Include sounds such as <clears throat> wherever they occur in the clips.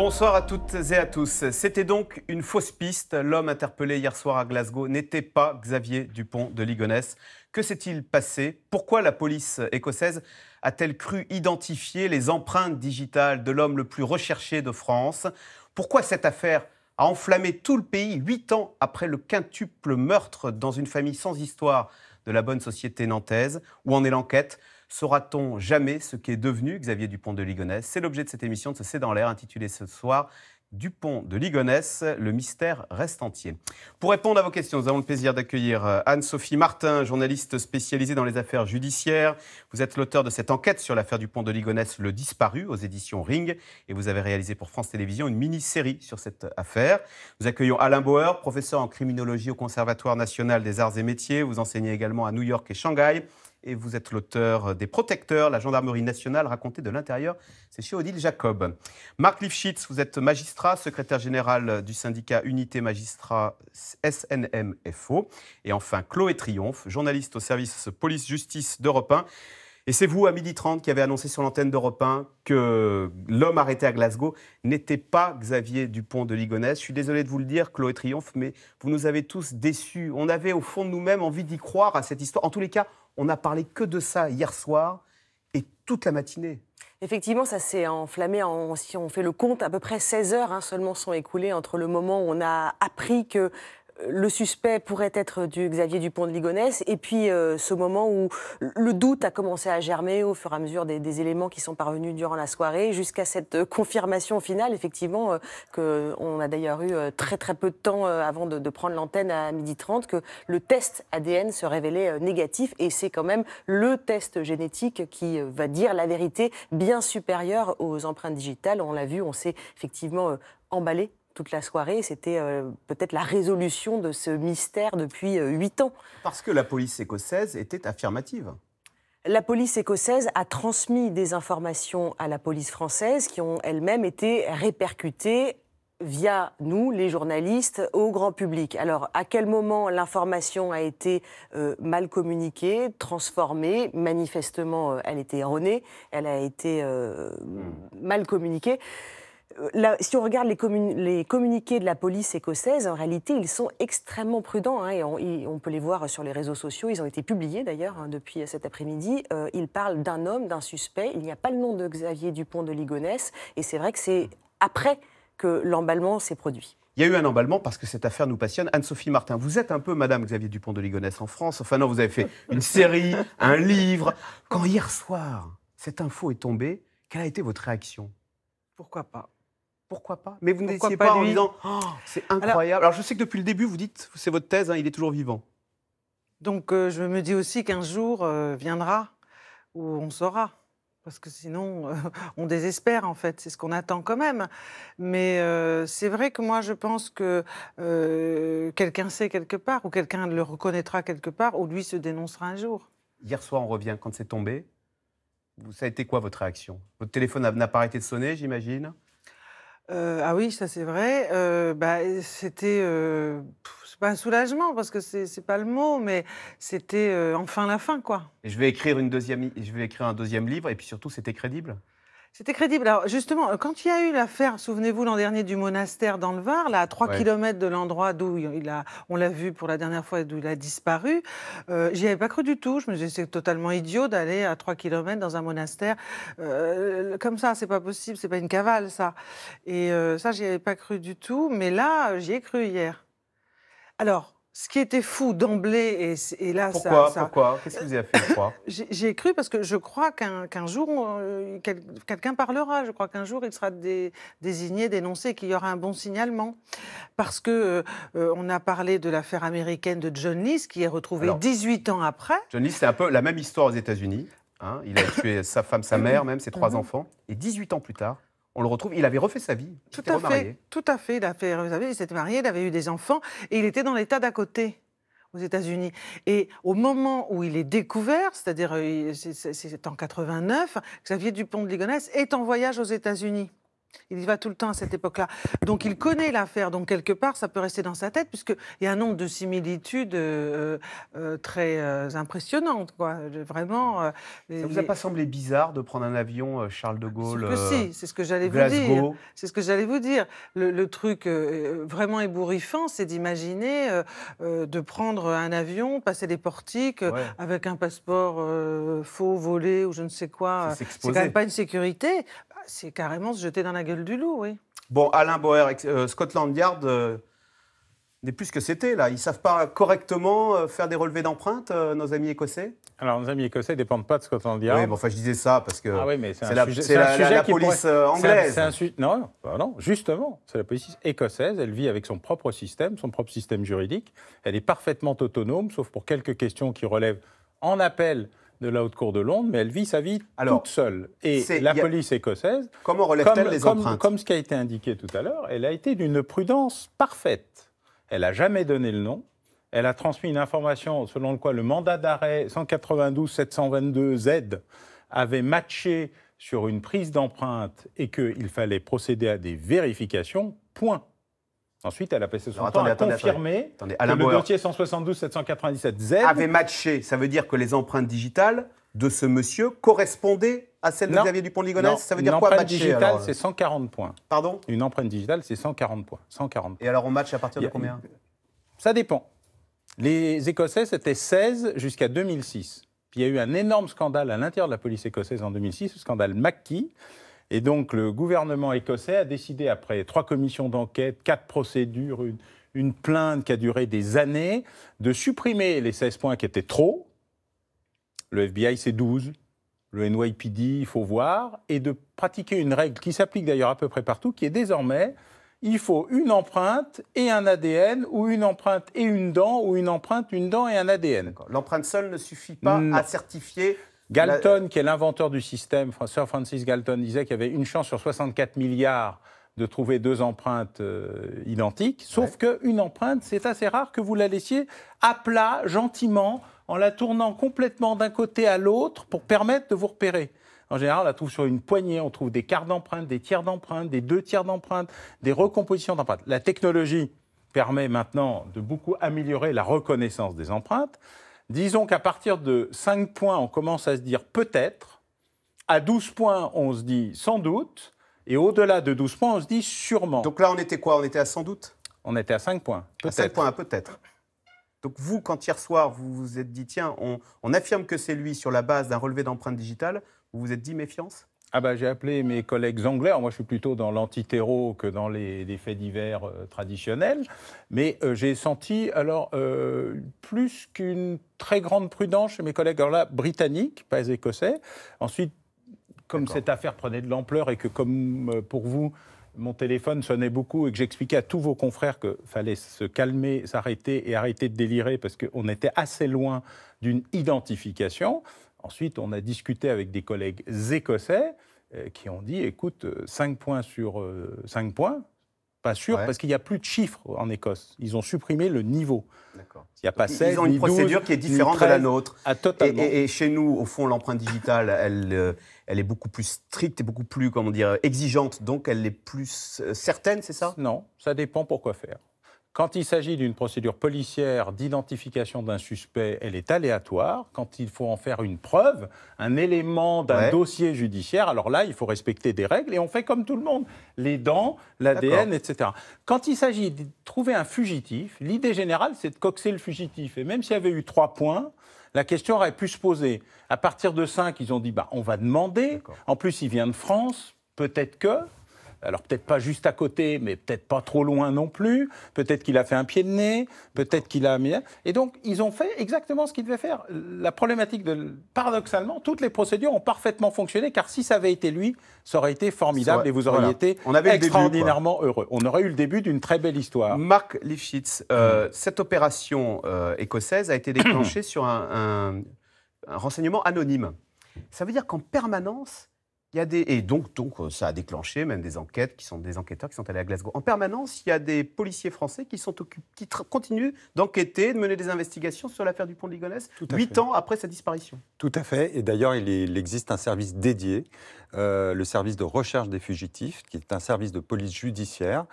Bonsoir à toutes et à tous. C'était donc une fausse piste. L'homme interpellé hier soir à Glasgow n'était pas Xavier Dupont de Ligonnès. Que s'est-il passé Pourquoi la police écossaise a-t-elle cru identifier les empreintes digitales de l'homme le plus recherché de France Pourquoi cette affaire a enflammé tout le pays huit ans après le quintuple meurtre dans une famille sans histoire de la bonne société nantaise Où en est l'enquête Saura-t-on jamais ce qu'est devenu Xavier Dupont de Ligonnès C'est l'objet de cette émission de ce C'est dans l'air intitulée ce soir Dupont de Ligonnès, le mystère reste entier. Pour répondre à vos questions, nous avons le plaisir d'accueillir euh, Anne-Sophie Martin, journaliste spécialisée dans les affaires judiciaires. Vous êtes l'auteur de cette enquête sur l'affaire Dupont de Ligonnès, le disparu, aux éditions Ring, et vous avez réalisé pour France Télévisions une mini-série sur cette affaire. Nous accueillons Alain Bauer, professeur en criminologie au Conservatoire national des arts et métiers. Vous enseignez également à New York et Shanghai et vous êtes l'auteur des Protecteurs, la gendarmerie nationale racontée de l'intérieur. C'est chez Odile Jacob. Marc Lifschitz, vous êtes magistrat, secrétaire général du syndicat Unité Magistrat SNMFO. Et enfin, Chloé Triomphe, journaliste au service police-justice d'Europe 1. Et c'est vous, à 12h30, qui avez annoncé sur l'antenne d'Europe 1 que l'homme arrêté à Glasgow n'était pas Xavier Dupont de Ligonnès. Je suis désolé de vous le dire, Chloé Triomphe, mais vous nous avez tous déçus. On avait au fond de nous-mêmes envie d'y croire à cette histoire. En tous les cas, on n'a parlé que de ça hier soir et toute la matinée. Effectivement, ça s'est enflammé. si on fait le compte, à peu près 16 heures hein, seulement sont écoulées entre le moment où on a appris que le suspect pourrait être du Xavier Dupont de Ligonnès, et puis euh, ce moment où le doute a commencé à germer au fur et à mesure des, éléments qui sont parvenus durant la soirée, jusqu'à cette euh, confirmation finale, effectivement, euh, qu'on a d'ailleurs eu très très peu de temps avant de, de prendre l'antenne à 12h30, que le test ADN se révélait négatif, et c'est quand même le test génétique qui va dire la vérité bien supérieure aux empreintes digitales. On l'a vu, on s'est effectivement emballé toute la soirée. C'était euh, peut-être la résolution de ce mystère depuis euh, huit ans. Parce que la police écossaise était affirmative. La police écossaise a transmis des informations à la police française qui ont elles-mêmes été répercutées via nous, les journalistes, au grand public. Alors, à quel moment l'information a été euh, mal communiquée, transformée Manifestement, elle était erronée, elle a été hmm. mal communiquée. Euh, si on regarde les, communiqués de la police écossaise, en réalité, ils sont extrêmement prudents. Hein, et on, peut les voir sur les réseaux sociaux. Ils ont été publiés d'ailleurs hein, depuis cet après-midi. Euh, ils parlent d'un homme, d'un suspect. Il n'y a pas le nom de Xavier Dupont de Ligonnès. Et c'est vrai que c'est après que l'emballement s'est produit. Il y a eu un emballement parce que cette affaire nous passionne. Anne-Sophie Martin, vous êtes un peu Madame Xavier Dupont de Ligonnès en France. Enfin non, vous avez fait une série, un livre. Quand hier soir, cette info est tombée, quelle a été votre réaction Pourquoi pas pourquoi pas Mais vous ne n'étiez pas, en disant oh oh, c'est incroyable. Alors, je sais que depuis le début, vous dites, c'est votre thèse, hein, il est toujours vivant. Donc euh, je me dis aussi qu'un jour euh, viendra où on saura. Parce que sinon, euh, <laughs> on désespère en fait, c'est ce qu'on attend quand même. Mais c'est vrai que moi, je pense que quelqu'un sait quelque part, ou quelqu'un le reconnaîtra quelque part, ou lui se dénoncera un jour. Hier soir, on revient, quand c'est tombé, ça a été quoi votre réaction Votre téléphone n'a pas arrêté de sonner, j'imagine euh, ah oui, ça c'est vrai. Euh, bah, c'était, euh, c'est pas un soulagement parce que c'est, pas le mot, mais c'était enfin la fin, quoi. Et je vais écrire une deuxième, je vais écrire un deuxième livre et puis surtout c'était crédible. C'était crédible. Alors justement, euh, quand il y a eu l'affaire, souvenez-vous l'an dernier du monastère dans le Var, là à 3 km de l'endroit d'où il a, on l'a vu pour la dernière fois, et d'où il a disparu, euh, j'y avais pas cru du tout. Je me disais c'est totalement idiot d'aller à 3 km dans un monastère euh, comme ça, c'est pas possible, c'est pas une cavale ça. Et ça j'y avais pas cru du tout, mais là j'y ai cru hier. Alors ce qui était fou d'emblée, et, là, pourquoi, ça. Pourquoi Qu'est-ce que vous a fait croire euh, J'ai cru parce que je crois qu'un jour, euh, quelqu'un parlera. Je crois qu'un jour, il sera désigné, dénoncé, qu'il y aura un bon signalement. Parce que euh, on a parlé de l'affaire américaine de John Lee, qui est retrouvé 18 ans après. John Lee, c'est un peu la même histoire aux États-Unis. Hein. il a tué sa femme, sa mère, même ses trois mm-hmm. enfants. Et 18 ans plus tard, on le retrouve. Il avait refait sa vie. Tout à fait, tout à fait. Il Il s'était marié, il avait eu des enfants et il était dans l'État d'à côté aux États-Unis. Et au moment où il est découvert, c'est-à-dire euh, c'est en 89, Xavier Dupont de Ligonnès est en voyage aux États-Unis. Il y va tout le temps à cette époque-là. Donc il connaît l'affaire, donc quelque part, ça peut rester dans sa tête, puisqu'il y a un nombre de similitudes euh, euh, très euh, impressionnantes. Quoi. Vraiment. ça ne vous a pas semblé bizarre de prendre un avion Charles de Gaulle c'est ce que j'allais vous dire. C'est ce que j'allais vous dire. Le, truc vraiment ébouriffant, c'est d'imaginer de prendre un avion, passer des portiques avec un passeport faux, volé ou je ne sais quoi. C'est quand même pas une sécurité. C'est carrément se jeter dans la gueule du loup, oui. Bon, Alain Boer, euh, Scotland Yard euh, n'est plus ce que c'était, là. Ils savent pas correctement euh, faire des relevés d'empreintes, nos amis écossais Alors, nos amis écossais ne dépendent pas de Scotland Yard. Oui, bon, enfin, je disais ça parce que c'est, la, police anglaise. non, non, bah non, justement, c'est la police écossaise. Elle vit avec son propre système, son propre système juridique. Elle est parfaitement autonome, sauf pour quelques questions qui relèvent en appel de la Haute Cour de Londres, mais elle vit sa vie toute seule. Et la police écossaise, comment relève-t-elle les comme, empreintes Comme ce qui a été indiqué tout à l'heure, elle a été d'une prudence parfaite. Elle n'a jamais donné le nom. Elle a transmis une information selon laquelle le mandat d'arrêt 192-722Z avait matché sur une prise d'empreinte et qu'il fallait procéder à des vérifications. Point. Ensuite, elle a passé son temps à confirmer que le dossier 172-797Z avait matché. Ça veut dire que les empreintes digitales de ce monsieur correspondaient à celles de Xavier Dupont-Ligonnès Ça veut dire quoi Une empreinte digitale, euh c'est 140 points. Pardon Une empreinte digitale, c'est 140 points. 140 Et alors, on match à partir de combien Ça dépend. Les Écossais, c'était 16 jusqu'à 2006. Puis il y a eu un énorme scandale à l'intérieur de la police écossaise en 2006, le scandale McKee et donc le gouvernement écossais a décidé, après trois commissions d'enquête, quatre procédures, une, plainte qui a duré des années, de supprimer les 16 points qui étaient trop. Le FBI, c'est 12. Le NYPD, il faut voir. Et de pratiquer une règle qui s'applique d'ailleurs à peu près partout, qui est désormais il faut une empreinte et un ADN, ou une empreinte et une dent, ou une empreinte, une dent et un ADN. L'empreinte seule ne suffit pas à certifier Galton, qui est l'inventeur du système, Sir Francis Galton disait qu'il y avait une chance sur 64 milliards de trouver deux empreintes euh, identiques, sauf qu'une empreinte, c'est assez rare que vous la laissiez à plat, gentiment, en la tournant complètement d'un côté à l'autre pour permettre de vous repérer. En général, on la trouve sur une poignée, on trouve des quarts d'empreintes, des tiers d'empreintes, des deux tiers d'empreintes, des recompositions d'empreintes. La technologie permet maintenant de beaucoup améliorer la reconnaissance des empreintes. Disons qu'à partir de 5 points, on commence à se dire peut-être. À 12 points, on se dit sans doute. Et au-delà de 12 points, on se dit sûrement. Donc là, on était quoi On était à sans doute On était à 5 points. À 5 points, peut-être. Donc vous, quand hier soir, vous vous êtes dit, tiens, on, on affirme que c'est lui sur la base d'un relevé d'empreintes digitales, vous vous êtes dit méfiance ah bah, J'ai appelé mes collègues anglais. Moi, je suis plutôt dans l'antiterreau que dans les, faits divers euh, traditionnels. Mais euh, j'ai senti, alors, euh, plus qu'une très grande prudence chez mes collègues, alors là, britanniques, pas écossais. Ensuite, comme cette affaire prenait de l'ampleur et que, comme pour vous, mon téléphone sonnait beaucoup et que j'expliquais à tous vos confrères qu'il fallait se calmer, s'arrêter et arrêter de délirer parce qu'on était assez loin d'une identification. Ensuite, on a discuté avec des collègues écossais euh, qui ont dit, écoute, 5 euh, points sur 5 euh, points, pas sûr, parce qu'il n'y a plus de chiffres en Écosse. Ils ont supprimé le niveau. Il y a pas Ils ont une procédure qui est différente de la nôtre. Et, chez nous, au fond, l'empreinte digitale, elle, elle est beaucoup plus stricte et beaucoup plus, comment dire, exigeante. Donc, elle est plus certaine, c'est ça Non, ça dépend pourquoi faire. Quand il s'agit d'une procédure policière d'identification d'un suspect, elle est aléatoire. Quand il faut en faire une preuve, un élément d'un dossier judiciaire, alors là, il faut respecter des règles et on fait comme tout le monde. Les dents, l'ADN, etc. Quand il s'agit de trouver un fugitif, l'idée générale, c'est de coxer le fugitif. Et même s'il y avait eu trois points, la question aurait pu se poser. À partir de cinq, ils ont dit, bah, on va demander. En plus, il vient de France, peut-être que. Alors peut-être pas juste à côté, mais peut-être pas trop loin non plus. Peut-être qu'il a fait un pied de nez, peut-être qu'il a mis. Et donc ils ont fait exactement ce qu'ils devaient faire. La problématique de paradoxalement, toutes les procédures ont parfaitement fonctionné car si ça avait été lui, ça aurait été formidable et vous auriez été extraordinairement heureux. On aurait eu le début d'une très belle histoire. Marc Lifshitz, euh, <clears throat> cette opération euh, écossaise a été déclenchée <clears throat> sur un renseignement anonyme. Ça veut dire qu'en permanence, et donc, donc, euh, ça a déclenché même des enquêtes qui sont des enquêteurs qui sont allés à Glasgow. En permanence, il y a des policiers français qui, sont qui continuent d'enquêter, de mener des investigations sur l'affaire du pont de Ligonnès, huit ans après sa disparition. Tout à fait. Et d'ailleurs, il, existe un service dédié, euh, le service de recherche des fugitifs, qui est un service de police judiciaire,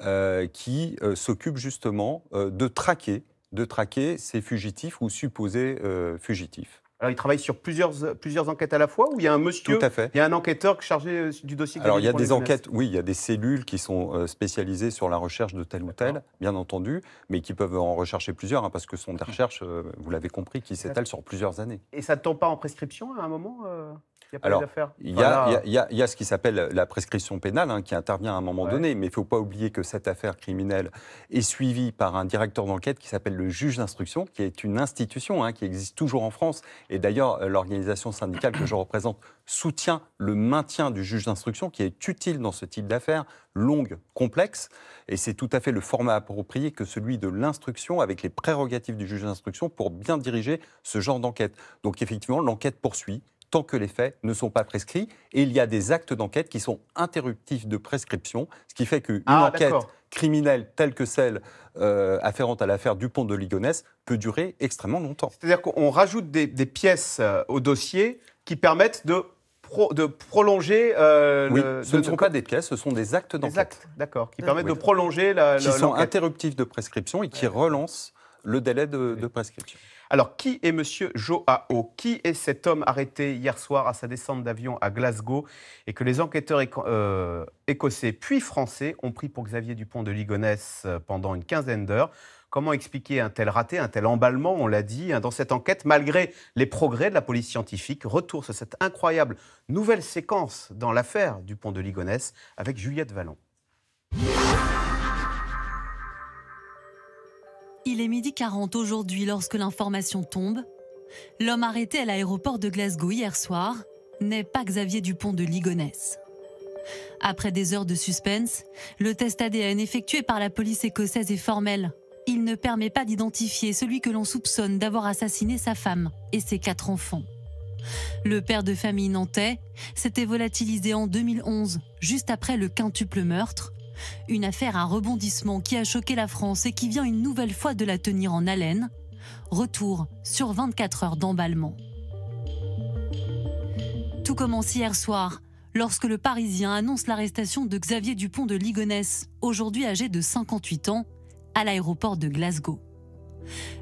euh, qui s'occupe justement de traquer de traquer ces fugitifs ou supposés fugitifs. Alors, il travaille sur plusieurs, euh, plusieurs enquêtes à la fois ou il y a un monsieur Tout à fait. Il y a un enquêteur chargé euh, du dossier Alors, il y a des enquêtes, oui, il y a des cellules qui sont euh, spécialisées sur la recherche de tel ou tel, bien entendu, mais qui peuvent en rechercher plusieurs, hein, parce que ce sont des recherches, vous l'avez compris, qui s'étalent sur plusieurs années. Et ça ne tombe pas en prescription à un moment il y a il ce qui s'appelle la prescription pénale, hein, qui intervient à un moment donné, mais il ne faut pas oublier que cette affaire criminelle est suivie par un directeur d'enquête qui s'appelle le juge d'instruction, qui est une institution hein, qui existe toujours en France. Et d'ailleurs, euh, l'organisation syndicale que je représente soutient le maintien du juge d'instruction, qui est utile dans ce type d'affaires, longue, complexe. Et c'est tout à fait le format approprié que celui de l'instruction, avec les prérogatives du juge d'instruction, pour bien diriger ce genre d'enquête. Donc effectivement, l'enquête poursuit tant que les faits ne sont pas prescrits. Et il y a des actes d'enquête qui sont interruptifs de prescription, ce qui fait qu'une ah, enquête criminelle telle que celle euh, afférente à l'affaire Dupont de Ligonnès peut durer extrêmement longtemps. C'est-à-dire qu'on rajoute des, pièces euh, au dossier qui permettent de prolonger. Euh, ce ne sont pas des pièces, ce sont des actes d'enquête. Des d'accord, qui permettent de prolonger la. Qui sont interruptifs de prescription et qui relancent le délai de prescription. Alors, qui est Monsieur Joao Qui est cet homme arrêté hier soir à sa descente d'avion à Glasgow et que les enquêteurs euh, écossais puis français ont pris pour Xavier Dupont de Ligonnès euh, pendant une quinzaine d'heures Comment expliquer un tel raté, un tel emballement, on l'a dit, hein, dans cette enquête, malgré les progrès de la police scientifique Retour sur cette incroyable nouvelle séquence dans l'affaire Dupont de Ligonnès avec Juliette Vallon. Il est midi 40 aujourd'hui lorsque l'information tombe. L'homme arrêté à l'aéroport de Glasgow hier soir n'est pas Xavier Dupont de Ligonnès. Après des heures de suspense, le test ADN effectué par la police écossaise est formel. Il ne permet pas d'identifier celui que l'on soupçonne d'avoir assassiné sa femme et ses quatre enfants. Le père de famille nantais s'était volatilisé en 2011, juste après le quintuple meurtre, une affaire à rebondissement qui a choqué la France et qui vient une nouvelle fois de la tenir en haleine. Retour sur 24 heures d'emballement. Tout commence hier soir, lorsque le Parisien annonce l'arrestation de Xavier Dupont de Ligonnès, aujourd'hui âgé de 58 ans, à l'aéroport de Glasgow.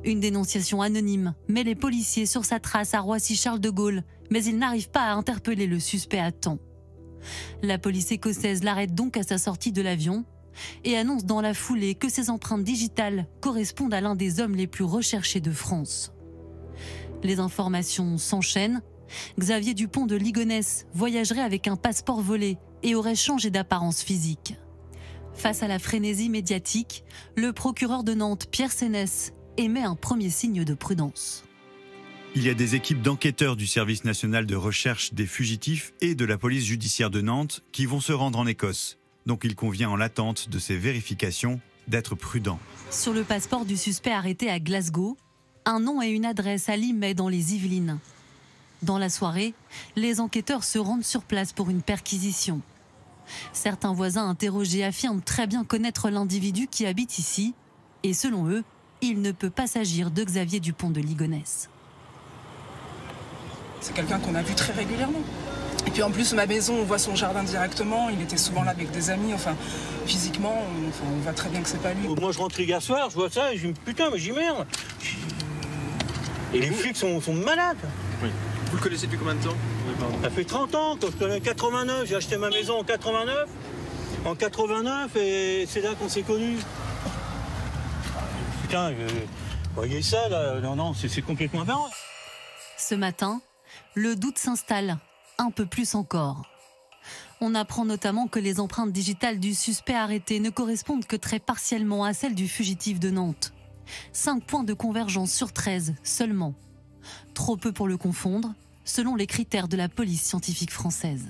Une dénonciation anonyme met les policiers sur sa trace à Roissy-Charles de Gaulle, mais ils n'arrivent pas à interpeller le suspect à temps. La police écossaise l'arrête donc à sa sortie de l'avion et annonce dans la foulée que ses empreintes digitales correspondent à l'un des hommes les plus recherchés de France. Les informations s'enchaînent. Xavier Dupont de Ligonnès voyagerait avec un passeport volé et aurait changé d'apparence physique. Face à la frénésie médiatique, le procureur de Nantes, Pierre Sénès, émet un premier signe de prudence. Il y a des équipes d'enquêteurs du service national de recherche des fugitifs et de la police judiciaire de Nantes qui vont se rendre en Écosse. Donc il convient en l'attente de ces vérifications d'être prudent. Sur le passeport du suspect arrêté à Glasgow, un nom et une adresse à Limay dans les Yvelines. Dans la soirée, les enquêteurs se rendent sur place pour une perquisition. Certains voisins interrogés affirment très bien connaître l'individu qui habite ici, et selon eux, il ne peut pas s'agir de Xavier Dupont de Ligonnès. C'est quelqu'un qu'on a vu très régulièrement. Et puis en plus, ma maison, on voit son jardin directement. Il était souvent là avec des amis. Enfin, physiquement, on, voit très bien que c'est pas lui. Euh, moi, je rentre hier soir, je vois ça, et je me dis putain, mais j'y merde. Et les flics sont, malades. Vous le connaissez depuis combien de temps Ça fait 30 ans, quand je connais 89, j'ai acheté ma maison en 89. En 89, et c'est là qu'on s'est connus. Putain, vous voyez ça là, non, non, c'est complètement aberrant. Ce matin, le doute s'installe, un peu plus encore. On apprend notamment que les empreintes digitales du suspect arrêté ne correspondent que très partiellement à celles du fugitif de Nantes. 5 points de convergence sur 13 seulement. Trop peu pour le confondre, selon les critères de la police scientifique française.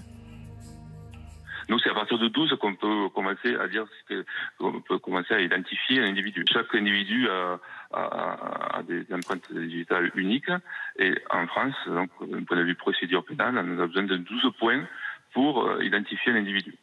Nous, c'est à partir de 12 qu'on peut commencer à dire, qu'on peut commencer à identifier un individu. Chaque individu a, des empreintes digitales uniques. Et en France, donc, d'un point de vue procédure pénale, on a besoin de 12 points pour euh, identifier l'individu.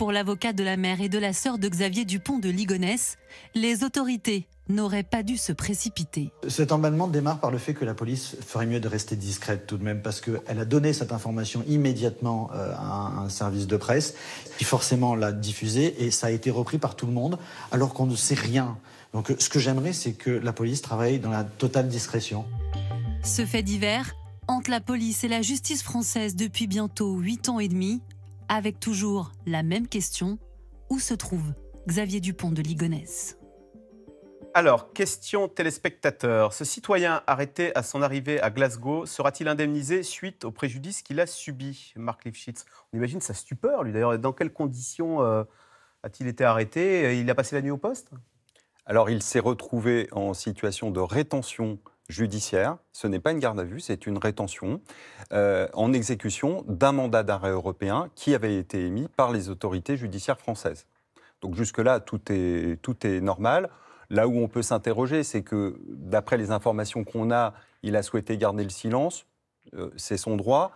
Pour l'avocat de la mère et de la sœur de Xavier Dupont de Ligonnès, les autorités n'auraient pas dû se précipiter. Cet emballement démarre par le fait que la police ferait mieux de rester discrète tout de même, parce qu'elle a donné cette information immédiatement euh, à un service de presse, qui forcément l'a diffusée, et ça a été repris par tout le monde, alors qu'on ne sait rien. Donc ce que j'aimerais, c'est que la police travaille dans la totale discrétion. Ce fait divers entre la police et la justice française depuis bientôt 8 ans et demi, avec toujours la même question, où se trouve Xavier Dupont de Ligonnès alors, question téléspectateur. Ce citoyen arrêté à son arrivée à Glasgow sera-t-il indemnisé suite au préjudice qu'il a subi Marc Lifshitz. On imagine sa stupeur, lui d'ailleurs. Dans quelles conditions euh, a-t-il été arrêté Il a passé la nuit au poste Alors, il s'est retrouvé en situation de rétention judiciaire. Ce n'est pas une garde à vue, c'est une rétention euh, en exécution d'un mandat d'arrêt européen qui avait été émis par les autorités judiciaires françaises. Donc jusque-là, tout est, tout est normal. Là où on peut s'interroger, c'est que d'après les informations qu'on a, il a souhaité garder le silence. Euh, c'est son droit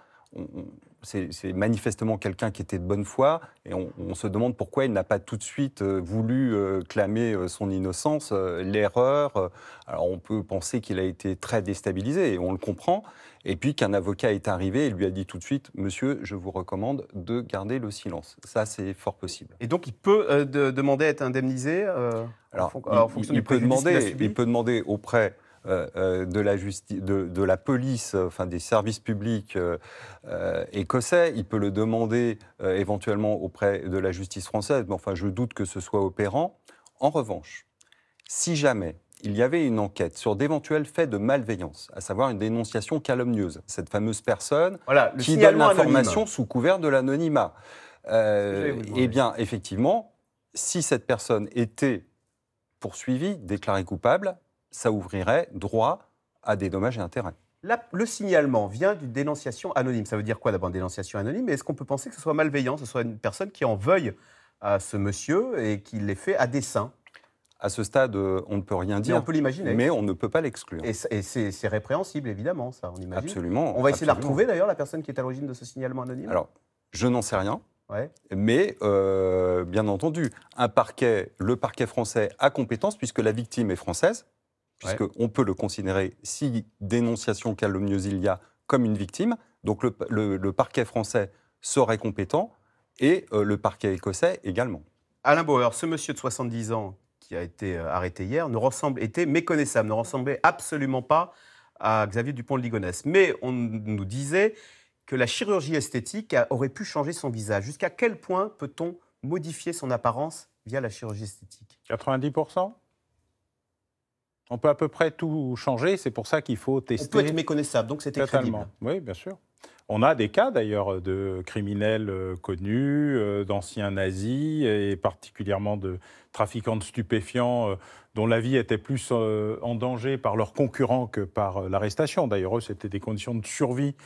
c'est manifestement quelqu'un qui était de bonne foi, et on, se demande pourquoi il n'a pas tout de suite euh, voulu euh, clamer euh, son innocence, l'erreur. Alors on peut penser qu'il a été très déstabilisé, et on le comprend, et puis qu'un avocat est arrivé et lui a dit tout de suite, monsieur, je vous recommande de garder le silence. Ça, c'est fort possible. Et donc il peut demander à être indemnisé Alors, demander, il peut demander auprès euh, euh, de, la justice, de, la police, euh, enfin des services publics écossais. Il peut le demander éventuellement auprès de la justice française, mais enfin je doute que ce soit opérant. En revanche, si jamais il y avait une enquête sur d'éventuels faits de malveillance, à savoir une dénonciation calomnieuse, cette fameuse personne qui donne l'information sous couvert de l'anonymat. eh bien, effectivement, si cette personne était poursuivie, déclarée coupable, ça ouvrirait droit à des dommages et intérêts. La, le signalement vient d'une dénonciation anonyme. Ça veut dire quoi d'abord une dénonciation anonyme Est-ce qu'on peut penser que ce soit malveillant, que ce soit une personne qui en veuille à ce monsieur et qui l'ait fait à dessein à ce stade, euh, on ne peut rien dire. Mais on peut l'imaginer. Mais on ne peut pas l'exclure. Et, c'est répréhensible, évidemment, ça, on imagine. Absolument. On va essayer de la retrouver, d'ailleurs, la personne qui est à l'origine de ce signalement anonyme Alors, je n'en sais rien. Ouais. Mais, euh, bien entendu, un parquet, le parquet français a compétence, puisque la victime est française puisqu'on peut le considérer, si dénonciation calomnieuse il y a, comme une victime. Donc le, parquet français serait compétent et euh, le parquet écossais également. Alain Bauer, ce monsieur de 70 ans qui a été euh, arrêté hier ne ressemble, était méconnaissable, ne ressemblait absolument pas à Xavier Dupont de Ligonnès. Mais on nous disait que la chirurgie esthétique aurait pu changer son visage. Jusqu'à quel point peut-on modifier son apparence via la chirurgie esthétique 90 on peut à peu près tout changer, c'est pour ça qu'il faut tester. On peut être méconnaissable, donc c'était crédible. Oui, bien sûr. On a des cas d'ailleurs de criminels euh, connus, euh, d'anciens nazis et particulièrement de trafiquants de stupéfiants euh, dont la vie était plus en danger par leurs concurrents que par l'arrestation. D'ailleurs, eux, c'était des conditions de survie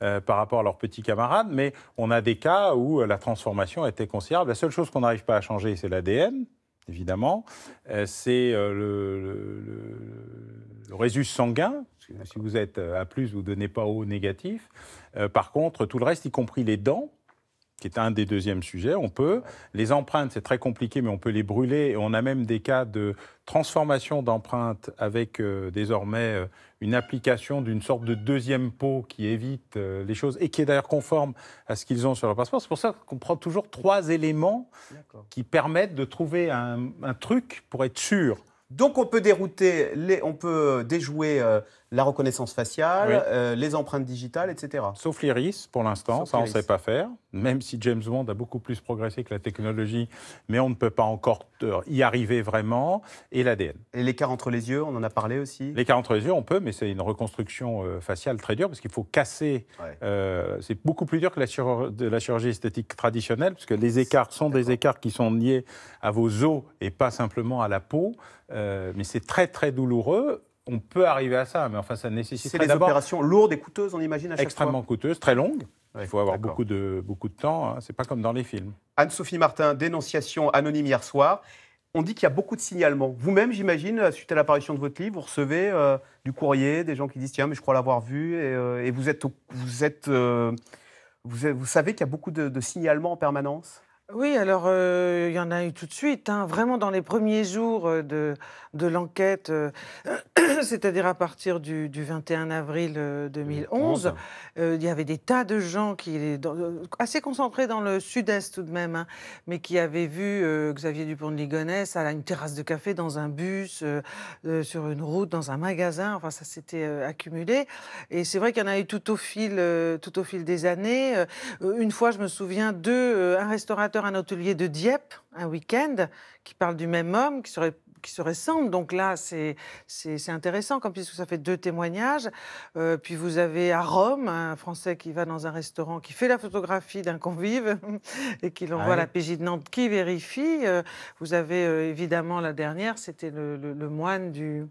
par rapport à leurs petits camarades, mais on a des cas où la transformation était considérable. La seule chose qu'on n'arrive pas à changer, c'est l'ADN, évidemment. Euh, c'est euh, le, résus sanguin. Si vous êtes euh, à plus, vous ne donnez pas au négatif. par contre, tout le reste, y compris les dents, qui est un des deuxièmes sujets. On peut. Les empreintes, c'est très compliqué, mais on peut les brûler. Et on a même des cas de transformation d'empreintes avec euh, désormais euh, une application d'une sorte de deuxième peau qui évite euh, les choses et qui est d'ailleurs conforme à ce qu'ils ont sur leur passeport. C'est pour ça qu'on prend toujours trois éléments qui permettent de trouver un, truc pour être sûr. Donc on peut dérouter, les, on peut déjouer la reconnaissance faciale, euh, les empreintes digitales, etc. Sauf l'iris, pour l'instant, ça on ne sait pas faire, même si James Bond a beaucoup plus progressé que la technologie, mais on ne peut pas encore euh, y arriver vraiment, et l'ADN. Et l'écart entre les yeux, on en a parlé aussi L'écart entre les yeux, on peut, mais c'est une reconstruction euh, faciale très dure, parce qu'il faut casser, c'est beaucoup plus dur que la, chirurgie esthétique traditionnelle, parce que les écarts sont des écarts qui sont liés à vos os et pas simplement à la peau, mais c'est très très douloureux on peut arriver à ça, mais enfin, ça nécessite. C'est des opérations lourdes et coûteuses, on imagine à chaque Extrêmement coûteuses, très longues. Il faut avoir beaucoup de, beaucoup de temps. Hein. C'est pas comme dans les films. Anne-Sophie Martin, dénonciation anonyme hier soir. On dit qu'il y a beaucoup de signalements. Vous-même, j'imagine, euh, suite à l'apparition de votre livre, vous recevez euh, du courrier, des gens qui disent tiens, mais je crois l'avoir vu, et, euh, vous êtes, vous êtes, vous, savez qu'il y a beaucoup de signalements en permanence. Oui, alors euh, il y en a eu tout de suite, hein. vraiment dans les premiers jours euh, de, l'enquête, euh, <clears throat> c'est-à-dire à partir du, 21 avril 2011, il y avait des tas de gens qui, assez concentrés dans le sud-est tout de même, hein, mais qui avaient vu Xavier Dupont de Ligonnès à une terrasse de café, dans un bus, sur une route, dans un magasin, enfin ça s'était accumulé. Et c'est vrai qu'il y en a eu tout au fil, tout au fil des années. une fois, je me souviens, un restaurateur un hôtelier de Dieppe, un week-end, qui parle du même homme, qui serait qui se ressemble. Donc là, c'est intéressant, comme puisque ça fait deux témoignages. Euh, puis vous avez à Rome un Français qui va dans un restaurant, qui fait la photographie d'un convive <laughs> et qui l'envoie à la PJ de Nantes, qui vérifie. Euh, vous avez euh, évidemment la dernière, c'était le, moine du,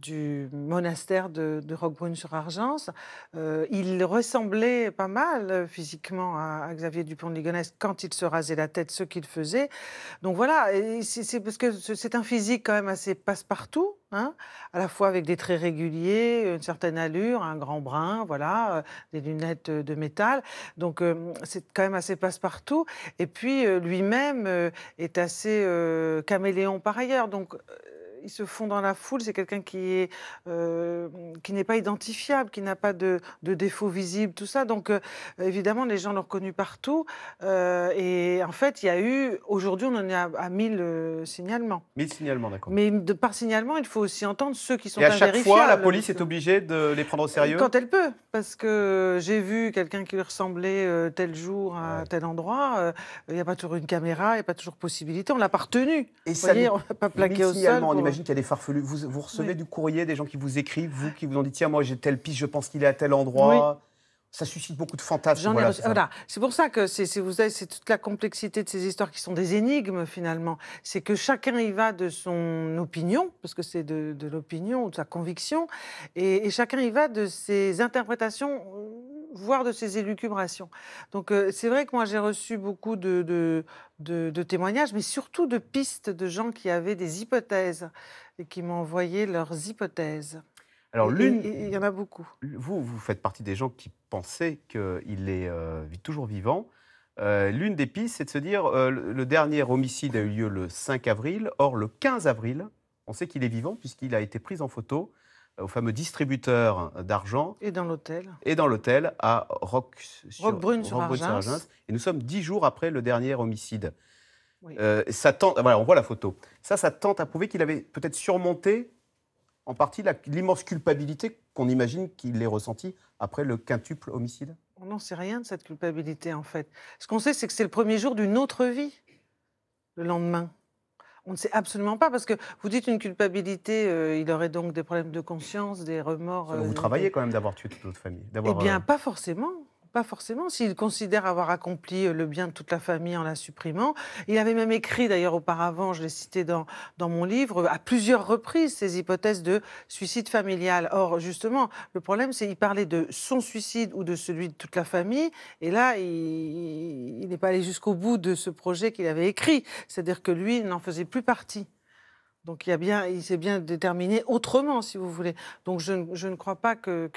du monastère de, Roquebrune sur Argence. Euh, il ressemblait pas mal euh, physiquement à, Xavier Dupont de Ligonnès quand il se rasait la tête, ce qu'il faisait. Donc voilà, c'est parce que c'est un physique quand même assez passe-partout. Hein, à la fois avec des traits réguliers, une certaine allure, un grand brin voilà, euh, des lunettes de métal. Donc c'est quand même assez passe-partout. Et puis lui-même est assez caméléon par ailleurs. Donc ils se font dans la foule. C'est quelqu'un qui est euh, qui n'est pas identifiable, qui n'a pas de, de défaut visible, tout ça. Donc euh, évidemment, les gens l'ont reconnu partout. Euh, et en fait, il y a eu aujourd'hui, on en est à, 1000 signalements. 1000 signalements, d'accord. Mais de, par signalement, il faut aussi entendre ceux qui sont et à chaque fois, la police est obligée de les prendre au sérieux. Quand elle peut, parce que j'ai vu quelqu'un qui lui ressemblait tel jour à tel endroit. Il n'y a pas toujours une caméra, il n'y a pas toujours possibilité. On l'a pas retenu. Et ça, on l'a pas plaqué au sol j'imagine qu'il y a des farfelus. Vous, recevez du courrier des gens qui vous écrivent, vous ah. qui vous ont dit tiens, moi j'ai telle piste, je pense qu'il est à tel endroit ça suscite beaucoup de fantasmes. Voilà, c'est pour ça que c'est toute la complexité de ces histoires qui sont des énigmes finalement. C'est que chacun y va de son opinion, parce que c'est de, l'opinion ou de sa conviction, et, chacun y va de ses interprétations, voire de ses élucubrations. Donc euh, c'est vrai que moi j'ai reçu beaucoup de, de, témoignages, mais surtout de pistes de gens qui avaient des hypothèses et qui m'envoyaient leurs hypothèses. Alors l'une, il y en a beaucoup. Vous, vous faites partie des gens qui pensaient qu'il est euh, toujours vivant. Euh, l'une des pistes, c'est de se dire euh, le dernier homicide a eu lieu le 5 avril. Or, le 15 avril, on sait qu'il est vivant puisqu'il a été pris en photo au fameux distributeur d'argent. Et dans l'hôtel. Et dans l'hôtel à Roque, Roquebrune Et nous sommes dix jours après le dernier homicide. Oui. ça tente, on voit la photo. Ça, ça tente à prouver qu'il avait peut-être surmonté en partie l'immense culpabilité qu'on imagine qu'il ait ressentie après le quintuple homicide On n'en sait rien de cette culpabilité, en fait. Ce qu'on sait, c'est que c'est le premier jour d'une autre vie, le lendemain. On ne sait absolument pas, parce que vous dites une culpabilité, euh, il aurait donc des problèmes de conscience, des remords. vous euh, travaillez quand même d'avoir tué toute votre famille. Eh bien, euh, pas forcément. Pas forcément. S'il considère avoir accompli euh, le bien de toute la famille en la supprimant, il avait même écrit d'ailleurs auparavant, je l'ai cité dans, dans mon livre, à plusieurs reprises ces hypothèses de suicide familial. Or, justement, le problème, c'est qu'il parlait de son suicide ou de celui de toute la famille, et là, il n'est pas allé jusqu'au bout de ce projet qu'il avait écrit. C'est-à-dire que lui n'en faisait plus partie. Donc il, bien, il s'est bien déterminé autrement, si vous voulez. Donc je, ne crois pas que,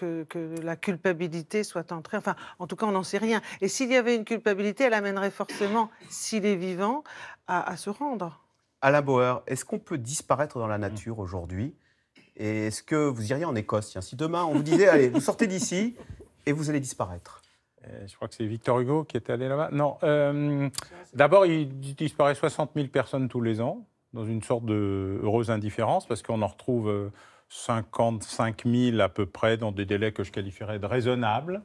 la culpabilité soit entrée. Enfin, en tout cas, on n'en sait rien. Et s'il y avait une culpabilité, elle amènerait forcément, s'il est vivant, à, se rendre. Alain Bauer, est-ce qu'on peut disparaître dans la mm. nature aujourd'hui Et est-ce que vous iriez en Écosse Si demain on vous disait, allez, vous sortez d'ici et vous allez disparaître euh, je crois que c'est Victor Hugo qui est allé là-bas. Non. Euh, d'abord, il disparaît 60 000 personnes tous les ans dans une sorte de heureuse indifférence, parce qu'on en retrouve 55 euh, 000 à peu près dans des délais que je qualifierais de raisonnables.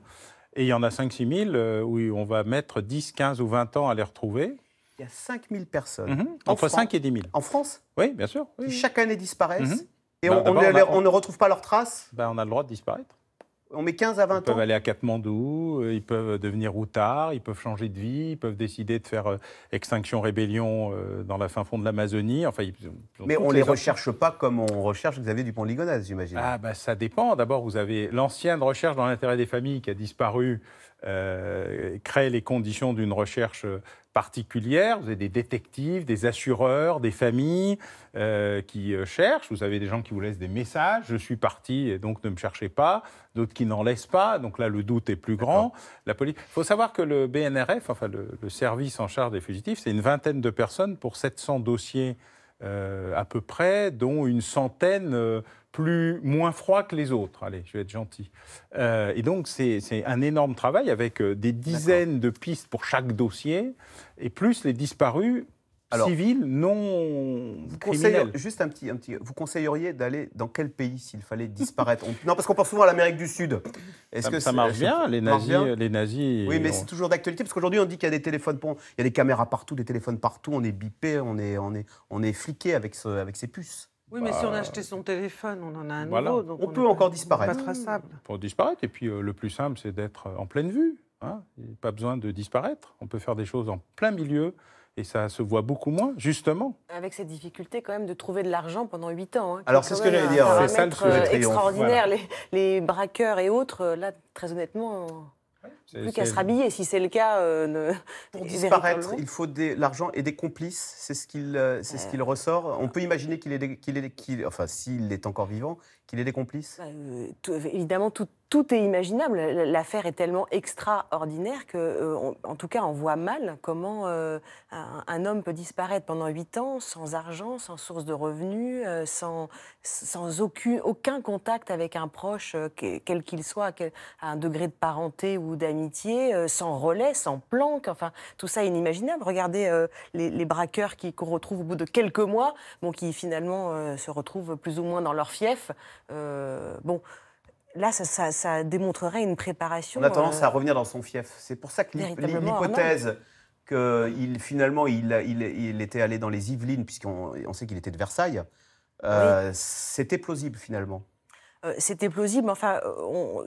Et il y en a 5-6 000 où on va mettre 10, 15 ou 20 ans à les retrouver. Il y a 5 000 personnes. Mhm. Entre 5 et 10 000. En France Oui, bien sûr. Oui. Qui chaque année disparaissent. Mhm. Et bah, on, ne retrouve pas leurs traces bah, On a le droit de disparaître. On met 15 à 20 ans. Ils peuvent aller à Katmandou, euh, ils peuvent devenir outards, ils peuvent changer de vie, ils peuvent décider de faire euh, extinction rébellion euh, dans la fin fond de l'Amazonie. Enfin, Mais on ne les, recherche pas comme on recherche Xavier Dupont-Ligonnès, j'imagine. Ah, bah, ça dépend. D'abord, vous avez l'ancienne recherche dans l'intérêt des familles qui a disparu. crée les conditions d'une recherche particulières Vous avez des détectives, des assureurs, des familles euh, qui euh, cherchent. Vous avez des gens qui vous laissent des messages. Je suis parti, et donc ne me cherchez pas. D'autres qui n'en laissent pas. Donc là, le doute est plus grand. La police. Il faut savoir que le BNRF, enfin le, le service en charge des fugitifs, c'est une vingtaine de personnes pour 700 dossiers euh, à peu près, dont une centaine euh, plus moins froid que les autres. Allez, je vais être gentil. Euh, et donc c'est un énorme travail avec des dizaines de pistes pour chaque dossier et plus les disparus civil, non vous criminel. Juste un petit, petit, vous conseilleriez d'aller dans quel pays s'il fallait disparaître Non, parce qu'on pense souvent à l'Amérique du Sud. Est-ce ça, que ça marche bien les nazis, les nazis Oui, mais c'est toujours d'actualité parce qu'aujourd'hui on dit qu'il y a des téléphones, il y a des caméras partout, des téléphones partout, on est bipé, on est, on est, on est fliqué avec, avec ces puces. Oui, mais si on a bah, acheté son téléphone, on en a un nouveau. Donc on, peut encore disparaître. Pas traçable. Pour disparaître, et puis euh, le plus simple, c'est d'être en pleine vue. Hein. Pas besoin de disparaître. On peut faire des choses en plein milieu. Et ça se voit beaucoup moins, justement. Avec cette difficulté quand même de trouver de l'argent pendant 8 ans. Hein. Alors c'est ce que j'allais dire. C'est ça le euh, extraordinaire. Les, braqueurs et autres, euh, là, très honnêtement, plus qu'à se rhabiller. Si c'est le cas, euh, ne... <laughs> pour <laughs> disparaître, il faut de l'argent et des complices. C'est ce qu'il, c'est ce qu'il ressort. On peut imaginer qu'il est, qu'il est, enfin, s'il est encore vivant, qu'il ait des complices bah, euh, euh, Évidemment, tout, est imaginable. L'affaire est tellement extraordinaire que, euh, en tout cas, on voit mal comment un, homme peut disparaître pendant 8 ans sans argent, sans source de revenus, sans, aucun contact avec un proche, quel qu'il soit, à un degré de parenté ou d'amitié, sans relais, sans planque. Enfin, tout ça est inimaginable. Regardez les, braqueurs qu'on retrouve au bout de quelques mois, bon, qui finalement se retrouvent plus ou moins dans leur fief. Euh, bon, là, ça, démontrerait une préparation. On a tendance euh, à revenir dans son fief. C'est pour ça que l'hypothèse qu'il finalement il, il, il, était allé dans les Yvelines, puisqu'on sait qu'il était de Versailles, euh, c'était plausible finalement. c'était plausible. Enfin,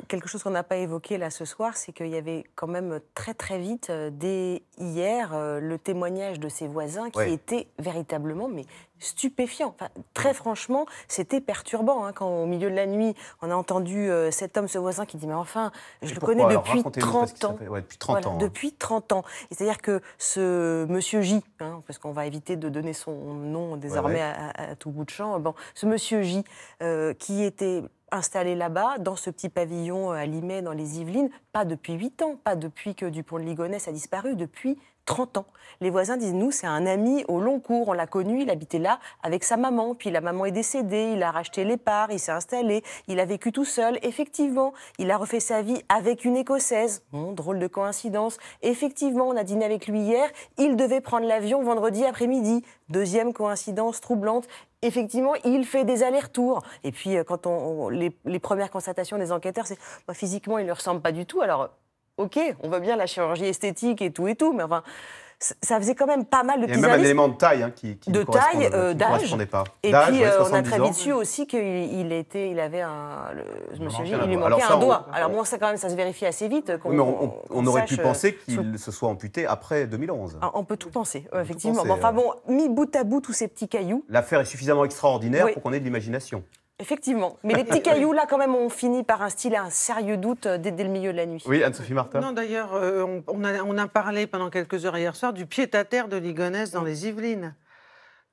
quelque chose qu'on n'a pas évoqué là ce soir, c'est qu'il y avait quand même très très vite, dès hier, le témoignage de ses voisins qui étaient véritablement mais stupéfiant. très franchement, c'était perturbant hein, quand, au milieu de la nuit, on a entendu euh, cet homme, ce voisin, qui dit Mais enfin, je le connais depuis 30 ans. depuis 30 ans. Hein. Depuis 30 ans. C'est-à-dire que ce monsieur J, hein, parce qu'on va éviter de donner son nom désormais À, tout bout de champ, bon, ce monsieur J, euh, qui était installé là-bas, dans ce petit pavillon euh, à Limay, dans les Yvelines, pas depuis 8 ans, pas depuis que Dupont de Ligonnès a disparu, depuis 30 ans. Les voisins disent, nous, c'est un ami au long cours, on l'a connu, il habitait là avec sa maman, puis la maman est décédée, il a racheté les parts, il s'est installé, il a vécu tout seul, effectivement, il a refait sa vie avec une Écossaise, bon, drôle de coïncidence, effectivement, on a dîné avec lui hier, il devait prendre l'avion vendredi après-midi, deuxième coïncidence troublante, effectivement, il fait des allers-retours. Et puis, euh, quand on, les, premières constatations des enquêteurs, c'est bah, physiquement, il ne ressemble pas du tout. Alors, ok, on veut bien la chirurgie esthétique et tout et tout, mais enfin, ça faisait quand même pas mal de petits Il y a même un élément de taille hein, qui, qui, de taille, euh, d'âge. Et puis euh, on a très vite su aussi qu'il était, il avait un, je me souviens, il lui manquait un doigt. Alors moi, ça quand même, ça se vérifie assez vite. Euh, on, mais on, aurait pu penser qu'il se soit amputé après 2011. Ah, on peut tout penser, effectivement. enfin bon, mis bout à bout tous ces petits cailloux. L'affaire est suffisamment extraordinaire pour qu'on ait de l'imagination. Effectivement. Mais les petits cailloux, là, quand même, ont fini par instiller un sérieux doute euh, dès, le milieu de la nuit. Oui, Anne-Sophie Martin. Non, d'ailleurs, euh, on, on, a, parlé pendant quelques heures hier soir du pied-à-terre de Ligonesse dans les Yvelines.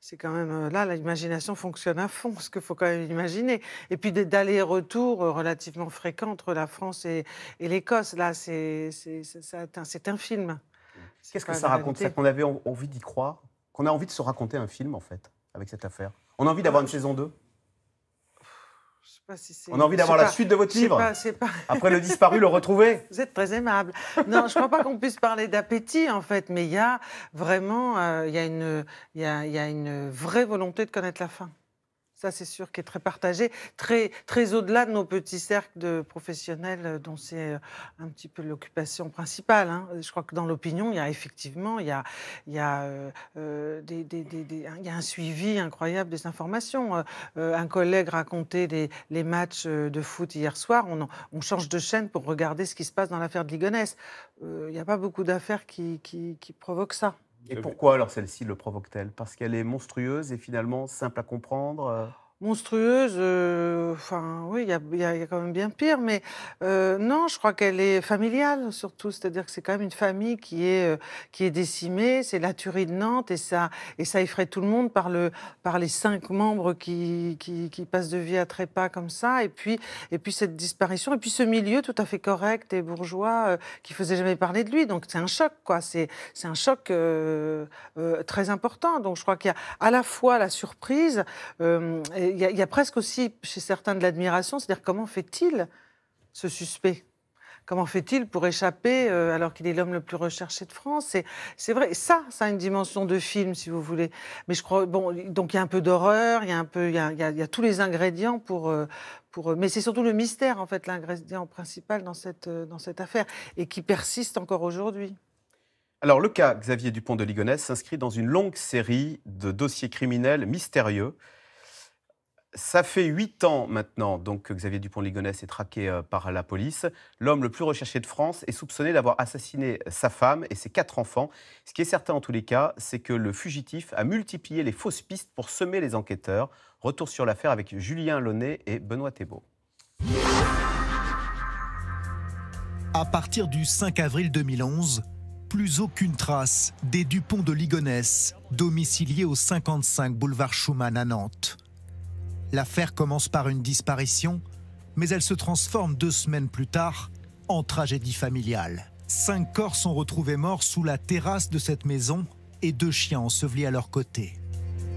C'est quand même euh, là, l'imagination fonctionne à fond, ce qu'il faut quand même imaginer. Et puis daller retours relativement fréquents entre la France et, et l'Écosse, là, c'est un film. Qu'est-ce que ça raconte C'est qu'on avait envie d'y croire, qu'on a envie de se raconter un film, en fait, avec cette affaire. On a envie d'avoir une ah, saison 2 on a envie d'avoir la suite de votre livre. Après le disparu, le retrouver. <laughs> Vous êtes très aimable. Non, je ne crois pas qu'on puisse parler d'appétit en fait, mais il y a vraiment, euh, il a, y a une vraie volonté de connaître la fin ça c'est sûr, qui est très partagé, très, très au-delà de nos petits cercles de professionnels euh, dont c'est euh, un petit peu l'occupation principale. Hein. Je crois que dans l'opinion, il y a effectivement il un suivi incroyable des informations. Euh, un collègue racontait les matchs de foot hier soir, on, change de chaîne pour regarder ce qui se passe dans l'affaire de Ligonès. il n'y a pas beaucoup d'affaires qui provoquent ça. Et pourquoi alors celle-ci le provoque-t-elle Parce qu'elle est monstrueuse et finalement simple à comprendre euh, monstrueuse. Euh, enfin, oui, il y, a quand même bien pire, mais euh, non, je crois qu'elle est familiale surtout, c'est-à-dire que c'est quand même une famille qui est euh, qui est décimée. C'est la tuerie de Nantes et ça et ça effraie tout le monde par par les cinq membres qui qui, passent de vie à trépas comme ça, et puis et puis cette disparition, et puis ce milieu tout à fait correct et bourgeois qui faisait jamais parler de lui. Donc c'est un choc, quoi. C'est c'est un choc très important. Donc je crois qu'il y a à la fois la surprise il y, a presque aussi chez certains de l'admiration, c'est-à-dire comment fait-il ce suspect Comment fait-il pour échapper euh, alors qu'il est l'homme le plus recherché de France C'est vrai, ça, ça a une dimension de film, si vous voulez. Mais je crois, bon, donc il y a un peu d'horreur, il y a un peu, il y a, tous les ingrédients pour, euh, euh, Mais c'est surtout le mystère, en fait, l'ingrédient principal dans cette, dans cette affaire et qui persiste encore aujourd'hui. Alors, le cas Xavier Dupont de Ligonnès s'inscrit dans une longue série de dossiers criminels mystérieux ça fait huit ans maintenant donc, que Xavier Dupont-Ligonnès est traqué euh, par la police. L'homme le plus recherché de France est soupçonné d'avoir assassiné euh, sa femme et ses quatre enfants. Ce qui est certain en tous les cas, c'est que le fugitif a multiplié les fausses pistes pour semer les enquêteurs. Retour sur l'affaire avec Julien Launay et Benoît Thébault. À partir du 5 avril 2011, plus aucune trace des Dupont de Ligonnès, domiciliés au 55 boulevard Schumann à Nantes. L'affaire commence par une disparition, mais elle se transforme deux semaines plus tard en tragédie familiale. Cinq corps sont retrouvés morts sous la terrasse de cette maison et deux chiens ensevelis à leur côté.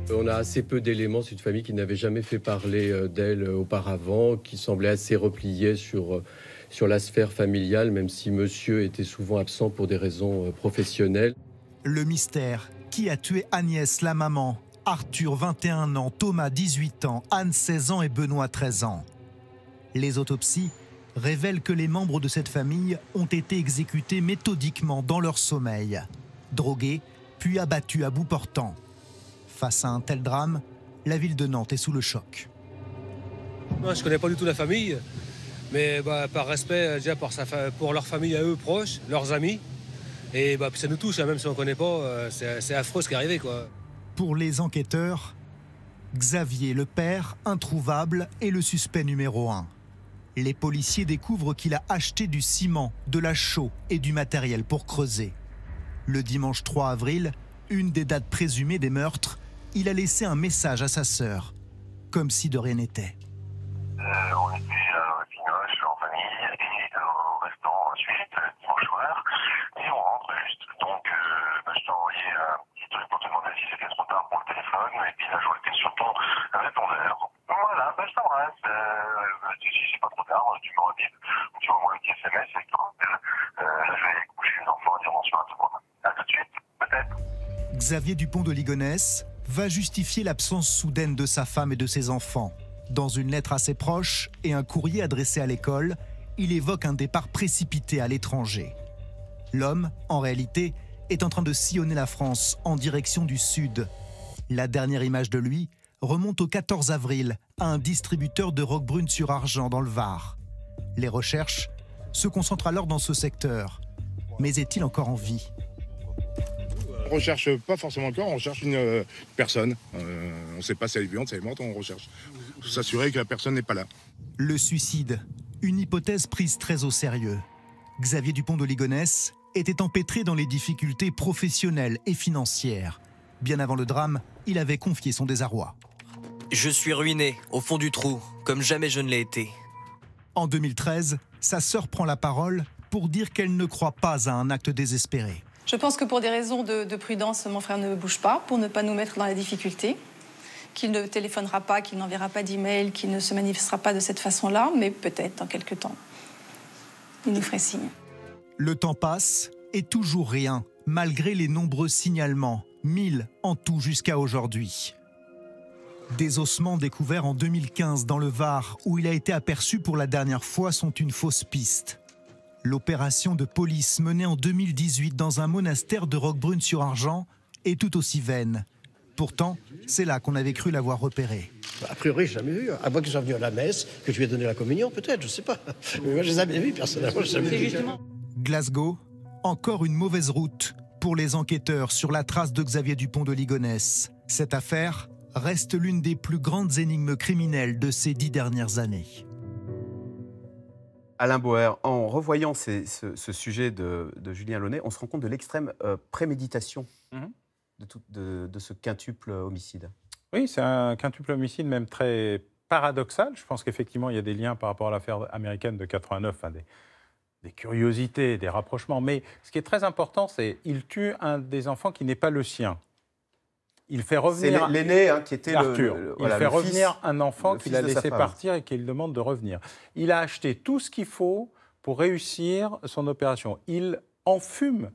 Euh, on a assez peu d'éléments. C'est une famille qui n'avait jamais fait parler euh, d'elle euh, auparavant, qui semblait assez repliée sur, sur la sphère familiale, même si monsieur était souvent absent pour des raisons professionnelles. Le mystère qui a tué Agnès, la maman, Arthur 21 ans, Thomas 18 ans, Anne 16 ans et Benoît 13 ans. Les autopsies révèlent que les membres de cette famille ont été exécutés méthodiquement dans leur sommeil, drogués, puis abattus à bout portant. Face à un tel drame, la ville de Nantes est sous le choc. moi je ne connais pas du tout la famille, mais bah, par respect déjà pour, leur famille à eux proches, leurs amis, et bah, ça nous touche, hein, même si on ne connaît pas, euh, c'est affreux ce qui est arrivé. Quoi pour les enquêteurs, Xavier le père, introuvable, est le suspect numéro un. Les policiers découvrent qu'il a acheté du ciment, de la chaux et du matériel pour creuser. Le dimanche 3 avril, une des dates présumées des meurtres, il a laissé un message à sa sœur, comme si de rien n'était. Euh, euh, et pour te demander si c'était trop tard pour le téléphone, et puis la joie était sur ton répondeur. Voilà, ben je t'embrasse. Euh, euh, si c'est pas trop tard, euh, tu me revives, tu voir un petit SMS et toi, euh, là je vais coucher les enfants et un tour. À tout de suite, peut-être. Xavier Dupont de Ligonnès va justifier l'absence soudaine de sa femme et de ses enfants. Dans une lettre à ses proches et un courrier adressé à l'école, il évoque un départ précipité à l'étranger. L'homme, en réalité, est en train de sillonner la France en direction du sud. La dernière image de lui remonte au 14 avril à un distributeur de roques brune sur argent dans le Var. Les recherches se concentrent alors dans ce secteur. Mais est-il encore en vie on recherche pas forcément encore, on recherche une euh, personne. Euh, on ne sait pas si elle est vivante, si elle est morte, on recherche. S'assurer que la personne n'est pas là. Le suicide, une hypothèse prise très au sérieux. Xavier Dupont de Ligonnès était empêtré dans les difficultés professionnelles et financières. Bien avant le drame, il avait confié son désarroi. Je suis ruiné, au fond du trou, comme jamais je ne l'ai été. En 2013, sa sœur prend la parole pour dire qu'elle ne croit pas à un acte désespéré. Je pense que pour des raisons de, prudence, mon frère ne bouge pas pour ne pas nous mettre dans la difficulté qu'il ne téléphonera pas, qu'il n'enverra pas de d'email, qu'il ne se manifestera pas de cette façon-là, mais peut-être dans quelques temps. Il nous ferait signe. Le temps passe et toujours rien, malgré les nombreux signalements, 1000 en tout jusqu'à aujourd'hui. Des ossements découverts en 2015 dans le Var, où il a été aperçu pour la dernière fois, sont une fausse piste. L'opération de police menée en 2018 dans un monastère de Roquebrune-sur-Argent est tout aussi vaine. Pourtant, c'est là qu'on avait cru l'avoir repéré. A priori, je jamais vu. À moins que soient venu à la messe, que je lui ai donné la communion, peut-être, je ne sais pas. <laughs> Mais moi, je ne jamais vu, personnellement. Glasgow, encore une mauvaise route pour les enquêteurs sur la trace de Xavier Dupont de Ligonnès. Cette affaire reste l'une des plus grandes énigmes criminelles de ces dix dernières années. Alain Boer, en revoyant ce, sujet de, Julien Launay, on se rend compte de l'extrême euh, préméditation mhm. de, de, ce quintuple homicide. Oui, c'est un quintuple homicide même très paradoxal. Je pense qu'effectivement, il y a des liens par rapport à l'affaire américaine de 89, enfin des, des curiosités, des rapprochements. Mais ce qui est très important, c'est qu'il tue un des enfants qui n'est pas le sien. Il fait revenir l'aîné hein, qui était Le, il fait revenir un enfant qu'il a laissé partir et qu'il demande de revenir. Il a acheté tout ce qu'il faut pour réussir son opération. Il enfume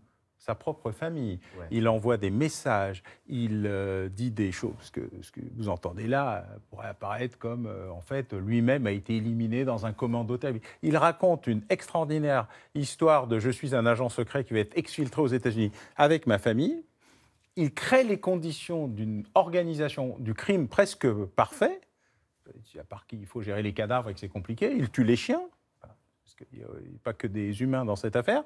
sa propre famille. Il envoie des messages, il euh, dit des choses que ce que vous entendez là euh, pourrait apparaître comme euh, en fait lui-même a été éliminé dans un commando terrible, Il raconte une extraordinaire histoire de je suis un agent secret qui va être exfiltré aux États-Unis avec ma famille. Il crée les conditions d'une organisation du crime presque parfait. À part qu'il faut gérer les cadavres et que c'est compliqué, il tue les chiens, parce qu'il n'y a pas que des humains dans cette affaire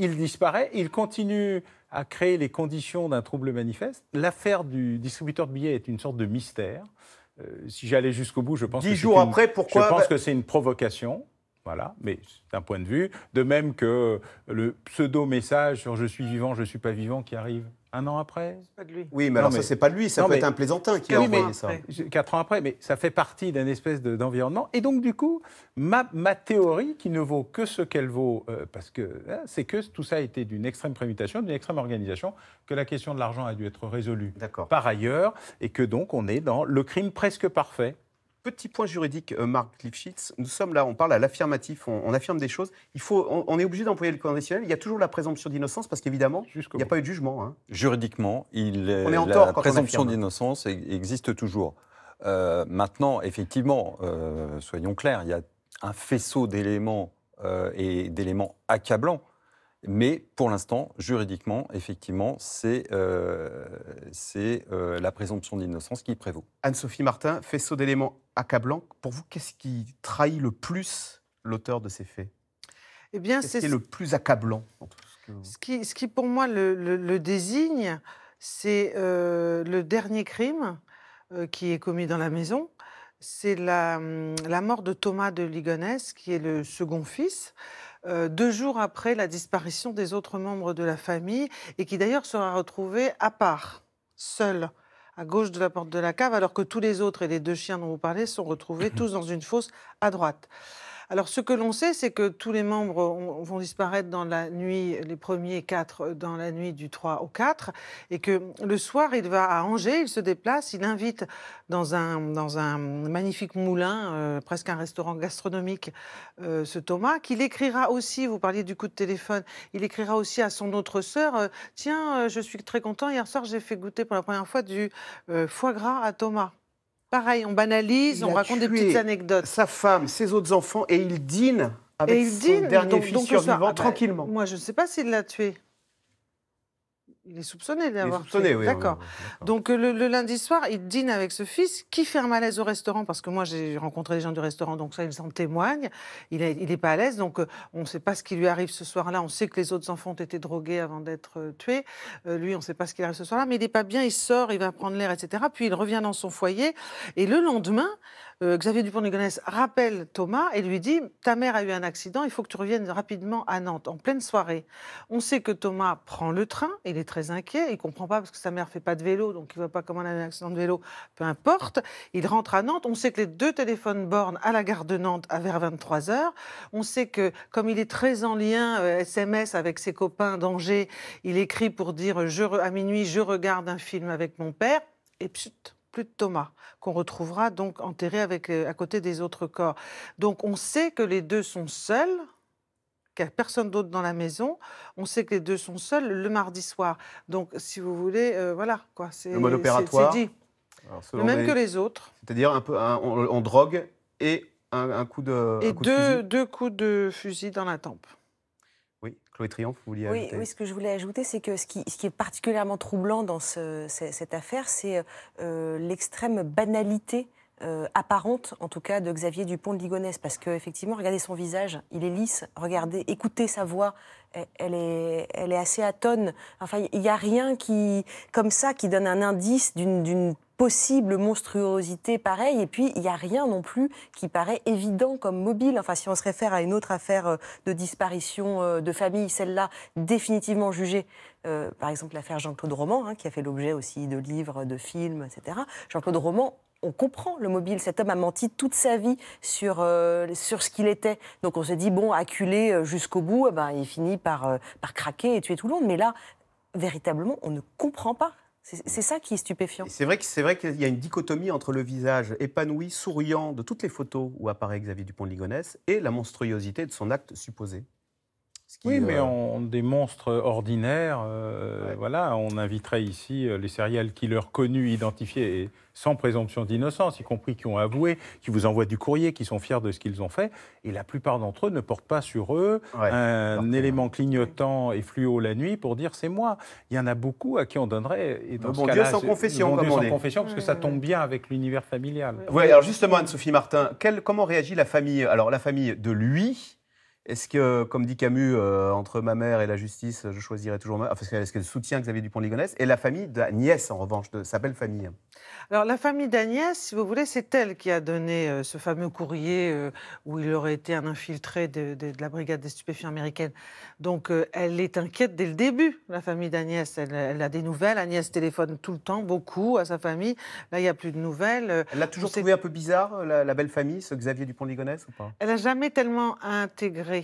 il disparaît, il continue à créer les conditions d'un trouble manifeste. L'affaire du distributeur de billets est une sorte de mystère. Euh, si j'allais jusqu'au bout, je pense, que je que c'est une provocation. Voilà, mais c'est un point de vue, de même que le pseudo-message sur je suis vivant, je ne suis pas vivant qui arrive un an après pas de lui. Oui, mais non, alors mais... ça, c'est pas lui, ça peut être un plaisantin qui a envoyé ça. Quatre ans après, mais ça fait partie d'un espèce d'environnement. et donc, du coup, ma, ma, théorie, qui ne vaut que ce qu'elle vaut, euh, parce que hein, c'est que tout ça a été d'une extrême prémutation, d'une extrême organisation, que la question de l'argent a dû être résolue par ailleurs, et que donc on est dans le crime presque parfait. Petit point juridique, euh, Marc Lifshitz. Nous sommes là, on parle à l'affirmatif, on, affirme des choses. Il faut, on, est obligé d'employer le conditionnel. Il y a toujours la présomption d'innocence parce qu'évidemment, il n'y a pas eu de jugement. Hein. Juridiquement, il la présomption d'innocence e-, existe toujours. Euh, maintenant, effectivement, euh, soyons clairs, il y a un faisceau d'éléments et d'éléments accablants mais pour l'instant, juridiquement, effectivement, c'est euh, euh, la présomption d'innocence qui prévaut. Anne-Sophie Martin, faisceau d'éléments accablants. Pour vous, qu'est-ce qui trahit le plus l'auteur de ces faits eh bien, c'est -ce, le plus accablant. ce, qui, ce, qui, pour moi, le, désigne, c'est euh, le dernier crime qui est commis dans la maison. C'est la, hum, la, mort de Thomas de Ligonès, qui est le second fils. Euh, deux jours après la disparition des autres membres de la famille et qui d'ailleurs sera retrouvé à part, seul à gauche de la porte de la cave, alors que tous les autres et les deux chiens dont vous parlez sont retrouvés <laughs> tous dans une fosse à droite. Alors, ce que l'on sait, c'est que tous les membres vont disparaître dans la nuit, les premiers quatre, euh, dans la nuit du 3 au 4, et que le soir, il va à Angers, il se déplace, il invite dans un, magnifique moulin, euh, presque un restaurant gastronomique, euh, ce Thomas, qu'il écrira aussi, vous parliez du coup de téléphone, il écrira aussi à son autre sœur, tiens, je suis très content, hier soir, j'ai fait goûter pour la première fois du foie gras à Thomas. Pareil, on banalise, on raconte des petites anecdotes. Sa femme, ses autres enfants, et il dîne avec et son dîne, dernier fils ah ben, tranquillement. Moi, je ne sais pas s'il l'a tué. Il est soupçonné d'avoir. D'accord. Donc euh, le, lundi soir, il dîne avec ce fils qui ferme à l'aise au restaurant parce que moi j'ai rencontré les gens du restaurant, donc ça ils en témoignent. Il n'est est pas à l'aise, donc euh, on ne sait pas ce qui lui arrive ce soir-là. On sait que les autres enfants ont été drogués avant d'être euh, tués. lui, on ne sait pas ce qui arrive ce soir-là, mais il n'est pas bien. Il sort, il va prendre l'air, etc. Puis il revient dans son foyer et le lendemain, euh, Xavier Dupont de rappelle Thomas et lui dit Ta mère a eu un accident, il faut que tu reviennes rapidement à Nantes, en pleine soirée. On sait que Thomas prend le train, il est très inquiet, il comprend pas parce que sa mère fait pas de vélo, donc il ne voit pas comment elle a eu un accident de vélo, peu importe. Il rentre à Nantes, on sait que les deux téléphones bornent à la gare de Nantes à vers 23h. On sait que, comme il est très en lien SMS euh, avec ses copains d'Angers, il écrit pour dire je, à minuit, je regarde un film avec mon père, et psut plus de Thomas, qu'on retrouvera donc enterré avec, euh, à côté des autres corps. Donc on sait que les deux sont seuls, qu'il n'y a personne d'autre dans la maison. On sait que les deux sont seuls le mardi soir. Donc si vous voulez, euh, voilà quoi. C'est, le mode opératoire. dit. le même que les autres. C'est-à-dire un peu on, drogue et un, coup de. Et deux coups de fusil dans la tempe. Chloé Triomphe, vous vouliez oui, ajouter Oui, ce que je voulais ajouter, c'est que ce qui, est particulièrement troublant dans cette affaire, c'est euh, l'extrême banalité euh, apparente, en tout cas, de Xavier Dupont de Ligonnès. Parce effectivement, regardez son visage, il est lisse. Regardez, écoutez sa voix, elle est, elle est assez atone. Enfin, il n'y a rien qui, comme ça, qui donne un indice d'une possible monstruosité pareille. Et puis, il n'y a rien non plus qui paraît évident comme mobile. Enfin, si on se réfère à une autre affaire euh, de disparition euh, de famille, celle-là définitivement jugée. Euh, par exemple, l'affaire Jean-Claude Roman, hein, qui a fait l'objet aussi de livres, de films, etc. Jean-Claude Roman, on comprend le mobile. Cet homme a menti toute sa vie sur, euh, sur ce qu'il était. Donc on se dit, bon, acculé euh, jusqu'au bout, eh ben, il finit par, euh, par craquer et tuer tout le monde. Mais là, véritablement, on ne comprend pas. C'est ça qui est stupéfiant. C'est vrai qu'il y a une dichotomie entre le visage épanoui, souriant de toutes les photos où apparaît Xavier Dupont de Ligonnès et la monstruosité de son acte supposé oui, mais euh, des monstres euh, ordinaires, euh, voilà, on inviterait ici les serial killers connus, identifiés et sans présomption d'innocence, y compris qui ont avoué, qui vous envoient du courrier, qui sont fiers de ce qu'ils ont fait, et la plupart d'entre eux ne portent pas sur eux un élément clignotant et fluo la nuit pour dire c'est moi. Il y en a beaucoup à qui on donnerait. Et dans ce bon Dieu sans confession, Dieu sans confession, parce que ça tombe bien avec l'univers familial. Oui, alors justement, Anne-Sophie Martin, comment réagit la famille Alors la famille de lui est-ce que, comme dit Camus, euh, entre ma mère et la justice, je choisirais toujours ma mère Est-ce qu'elle soutient Xavier Dupont pont ligonès Et la famille d'Agnès, en revanche, de sa belle famille Alors, la famille d'Agnès, si vous voulez, c'est elle qui a donné euh, ce fameux courrier euh, où il aurait été un infiltré de, la brigade des stupéfiants américaines. Donc, elle est inquiète dès le début, la famille d'Agnès. Elle, a des nouvelles. Agnès téléphone tout le temps, beaucoup, à sa famille. Là, il n'y a plus de nouvelles. Elle l'a toujours trouvé un peu bizarre, la, belle famille, ce Xavier Dupont pont- ligonès Elle n'a jamais tellement intégré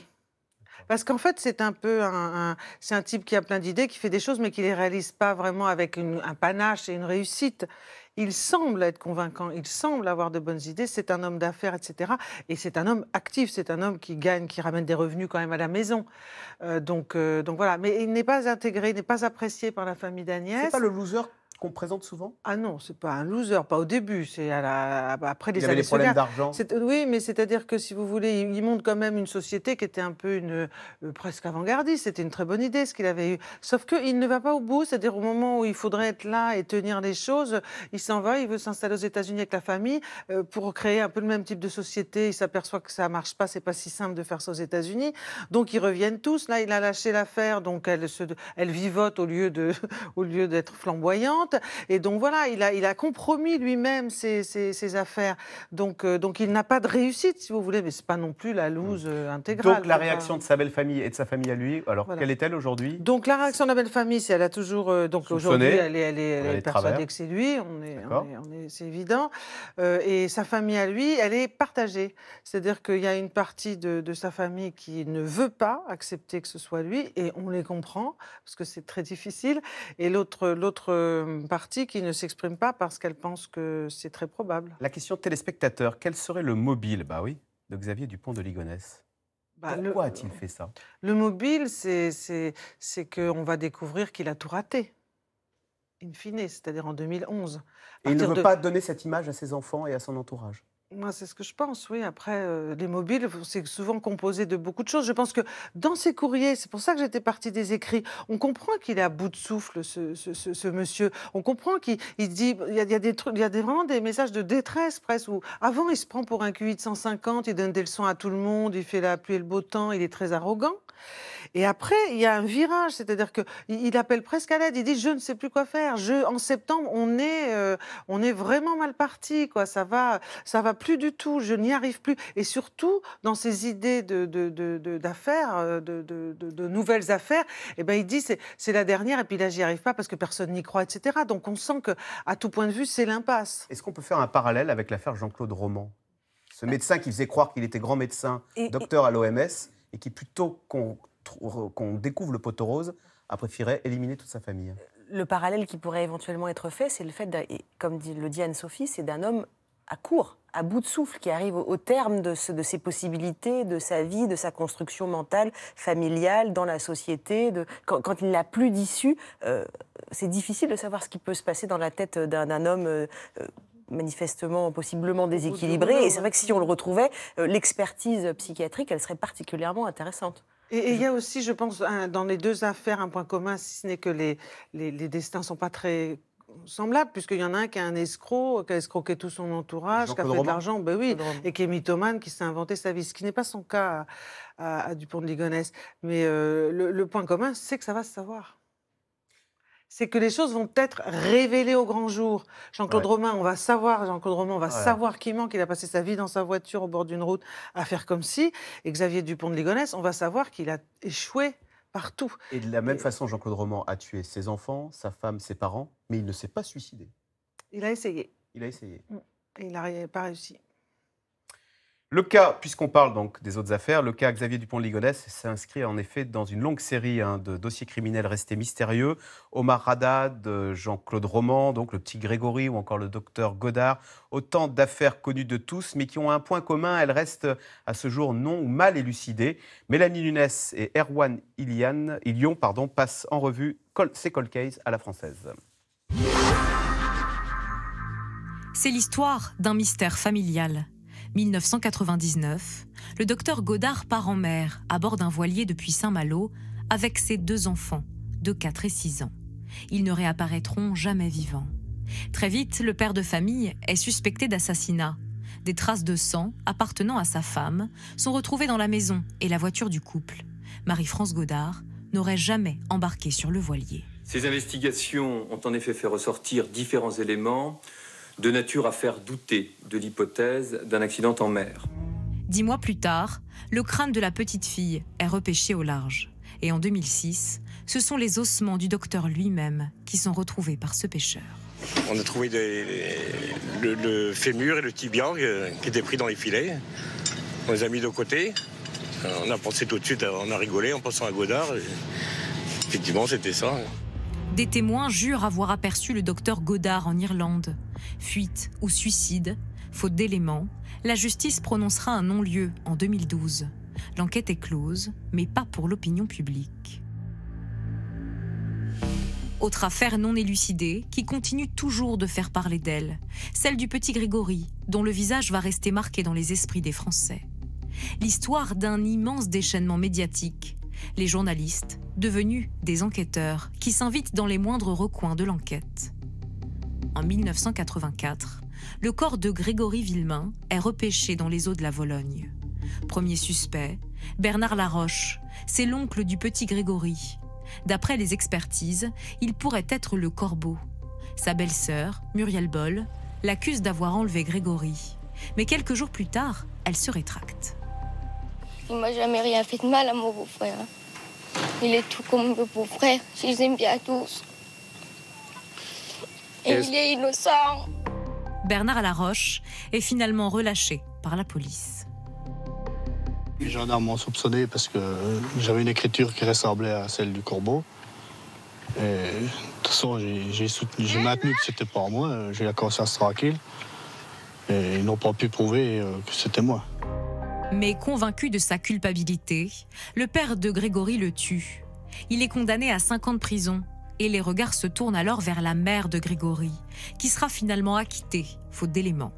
parce qu'en fait, c'est un peu un, c'est un type qui a plein d'idées, qui fait des choses, mais qui ne les réalise pas vraiment avec un panache et une réussite. Il semble être convaincant, il semble avoir de bonnes idées, c'est un homme d'affaires, etc. Et c'est un homme actif, c'est un homme qui gagne, qui ramène des revenus quand même à la maison. Euh, donc, euh, donc voilà. Mais il n'est pas intégré, il n'est pas apprécié par la famille d'Agnès. C'est pas le loser qu'on présente souvent Ah non, c'est pas un loser, pas au début, c'est après les Il y avait des problèmes d'argent. Euh, oui, mais c'est-à-dire que si vous voulez, il monte quand même une société qui était un peu une euh, presque avant-gardiste. C'était une très bonne idée ce qu'il avait eu. Sauf qu'il ne va pas au bout, c'est-à-dire au moment où il faudrait être là et tenir les choses, il s'en va, il veut s'installer aux États-Unis avec la famille euh, pour créer un peu le même type de société. Il s'aperçoit que ça marche pas, c'est pas si simple de faire ça aux États-Unis. Donc ils reviennent tous. Là, il a lâché l'affaire, donc elle, se, elle vivote au lieu <laughs> d'être flamboyante. Et donc voilà, il a, il a compromis lui-même ses, affaires. Donc, euh, donc il n'a pas de réussite, si vous voulez, mais ce n'est pas non plus la loose mm. euh, intégrale. Donc la réaction de sa belle famille et de sa famille à lui, alors quelle est-elle aujourd'hui Donc la réaction de la belle famille, c'est elle a toujours. Euh, donc aujourd'hui, elle est, persuadée que c'est lui, on est, c'est évident. et sa famille à lui, elle est partagée. C'est-à-dire qu'il y a une partie de, de sa famille qui ne veut pas accepter que ce soit lui, et on les comprend, parce que c'est très difficile. Et l'autre, l'autre partie qui ne s'exprime pas parce qu'elle pense que c'est très probable. La question téléspectateur, quel serait le mobile Bah oui, de Xavier Dupont de Ligonnès. Bah, Pourquoi a-t-il fait ça Le mobile, c'est qu'on va découvrir qu'il a tout raté in fine, c'est-à-dire en 2011. et il ne veut pas donner cette image à ses enfants et à son entourage moi, c'est ce que je pense, oui. Après, euh, les mobiles, c'est souvent composé de beaucoup de choses. Je pense que dans ces courriers, c'est pour ça que j'étais partie des écrits, on comprend qu'il est à bout de souffle, ce, monsieur. On comprend qu'il dit, il y a, des, il vraiment des messages de détresse presque, avant, il se prend pour un QI de 150, il donne des leçons à tout le monde, il fait la pluie et le beau temps, il est très arrogant. Et après, il y a un virage, c'est-à-dire que il appelle presque à l'aide. Il dit je ne sais plus quoi faire. Je, en septembre, on est, euh, on est vraiment mal parti, quoi. Ça va, ça va plus du tout. Je n'y arrive plus. Et surtout, dans ses idées de, d'affaires, euh, de, nouvelles affaires, eh ben il dit c'est, la dernière. Et puis là, j'y arrive pas parce que personne n'y croit, etc. Donc on sent que, à tout point de vue, c'est l'impasse. Est-ce qu'on peut faire un parallèle avec l'affaire Jean-Claude Roman, ce bah médecin qui faisait croire qu'il était grand médecin, docteur à l'OMS, et qui plutôt qu'on euh, qu'on découvre le poteau rose a préféré éliminer toute sa famille. Le parallèle qui pourrait éventuellement être fait, c'est le fait, comme le dit Anne-Sophie, c'est d'un homme à court, à bout de souffle, qui arrive au terme de, ses possibilités, de sa vie, de sa construction mentale, familiale, dans la société. quand, il n'a plus d'issue, euh, c'est difficile de savoir ce qui peut se passer dans la tête d'un homme. Euh, manifestement, possiblement déséquilibré. Et c'est vrai que si on le retrouvait, l'expertise psychiatrique, elle serait particulièrement intéressante. Et il y a aussi, je pense, dans les deux affaires, un point commun, si ce n'est que les, les, destins ne sont pas très semblables, puisqu'il y en a un qui est un escroc, qui a escroqué tout son entourage, qui a fait de l'argent, ben oui, et qui est mythomane, qui s'est inventé sa vie, ce qui n'est pas son cas à, Dupont de Ligonnès. Mais euh, le, le point commun, c'est que ça va se savoir c'est que les choses vont être révélées au grand jour. Jean-Claude Romain, on va savoir, Jean-Claude Romain, va savoir qui manque. qu'il a passé sa vie dans sa voiture au bord d'une route à faire comme si. Et Xavier Dupont de Ligonnès, on va savoir qu'il a échoué partout. Et de la même façon, Jean-Claude Romain a tué ses enfants, sa femme, ses parents, mais il ne s'est pas suicidé. Il a essayé. Il a essayé. Mm. Et il n'a pas réussi. Le cas, puisqu'on parle donc des autres affaires, le cas Xavier Dupont ligonès s'inscrit en effet dans une longue série hein, de dossiers criminels restés mystérieux. Omar Radad, euh, Jean-Claude Roman, donc le petit Grégory ou encore le docteur Godard, autant d'affaires connues de tous, mais qui ont un point commun, elles restent à ce jour non ou mal élucidées. Mélanie Nunes et Erwan Ilian, Ilion passent en revue ces cold cases à la française. C'est l'histoire d'un mystère familial 1999, le docteur Godard part en mer à bord d'un voilier depuis Saint-Malo avec ses deux enfants de 4 et 6 ans. Ils ne réapparaîtront jamais vivants. Très vite, le père de famille est suspecté d'assassinat. Des traces de sang appartenant à sa femme sont retrouvées dans la maison et la voiture du couple. Marie-France Godard n'aurait jamais embarqué sur le voilier. Ces investigations ont en effet fait ressortir différents éléments de nature à faire douter de l'hypothèse d'un accident en mer. Dix mois plus tard, le crâne de la petite fille est repêché au large. Et en 2006, ce sont les ossements du docteur lui-même qui sont retrouvés par ce pêcheur. On a trouvé le, le, fémur et le tibia euh, qui étaient pris dans les filets. On les a mis de côté. Euh, on a pensé tout de suite, euh, on a rigolé en pensant à Godard. Effectivement, c'était ça. Des témoins jurent avoir aperçu le docteur Godard en Irlande. Fuite ou suicide, faute d'éléments, la justice prononcera un non-lieu en 2012. L'enquête est close, mais pas pour l'opinion publique. Autre affaire non élucidée qui continue toujours de faire parler d'elle, celle du petit Grégory, dont le visage va rester marqué dans les esprits des Français. L'histoire d'un immense déchaînement médiatique les journalistes, devenus des enquêteurs, qui s'invitent dans les moindres recoins de l'enquête. En 1984, le corps de Grégory Villemain est repêché dans les eaux de la Vologne. Premier suspect, Bernard Laroche, c'est l'oncle du petit Grégory. D'après les expertises, il pourrait être le corbeau. Sa belle-sœur, Muriel Boll, l'accuse d'avoir enlevé Grégory. Mais quelques jours plus tard, elle se rétracte. Il m'a jamais rien fait de mal à mon beau-frère. Hein. Il est tout comme mon beau-frère. Je les bien tous. Et il est innocent. Bernard Laroche est finalement relâché par la police. Les gendarmes m'ont soupçonné parce que j'avais une écriture qui ressemblait à celle du corbeau. de toute façon, j'ai maintenu que c'était pas moi. J'ai la conscience tranquille. Et ils n'ont pas pu prouver euh, que c'était moi. Mais convaincu de sa culpabilité, le père de Grégory le tue. Il est condamné à 5 ans de prison et les regards se tournent alors vers la mère de Grégory, qui sera finalement acquittée, faute d'éléments.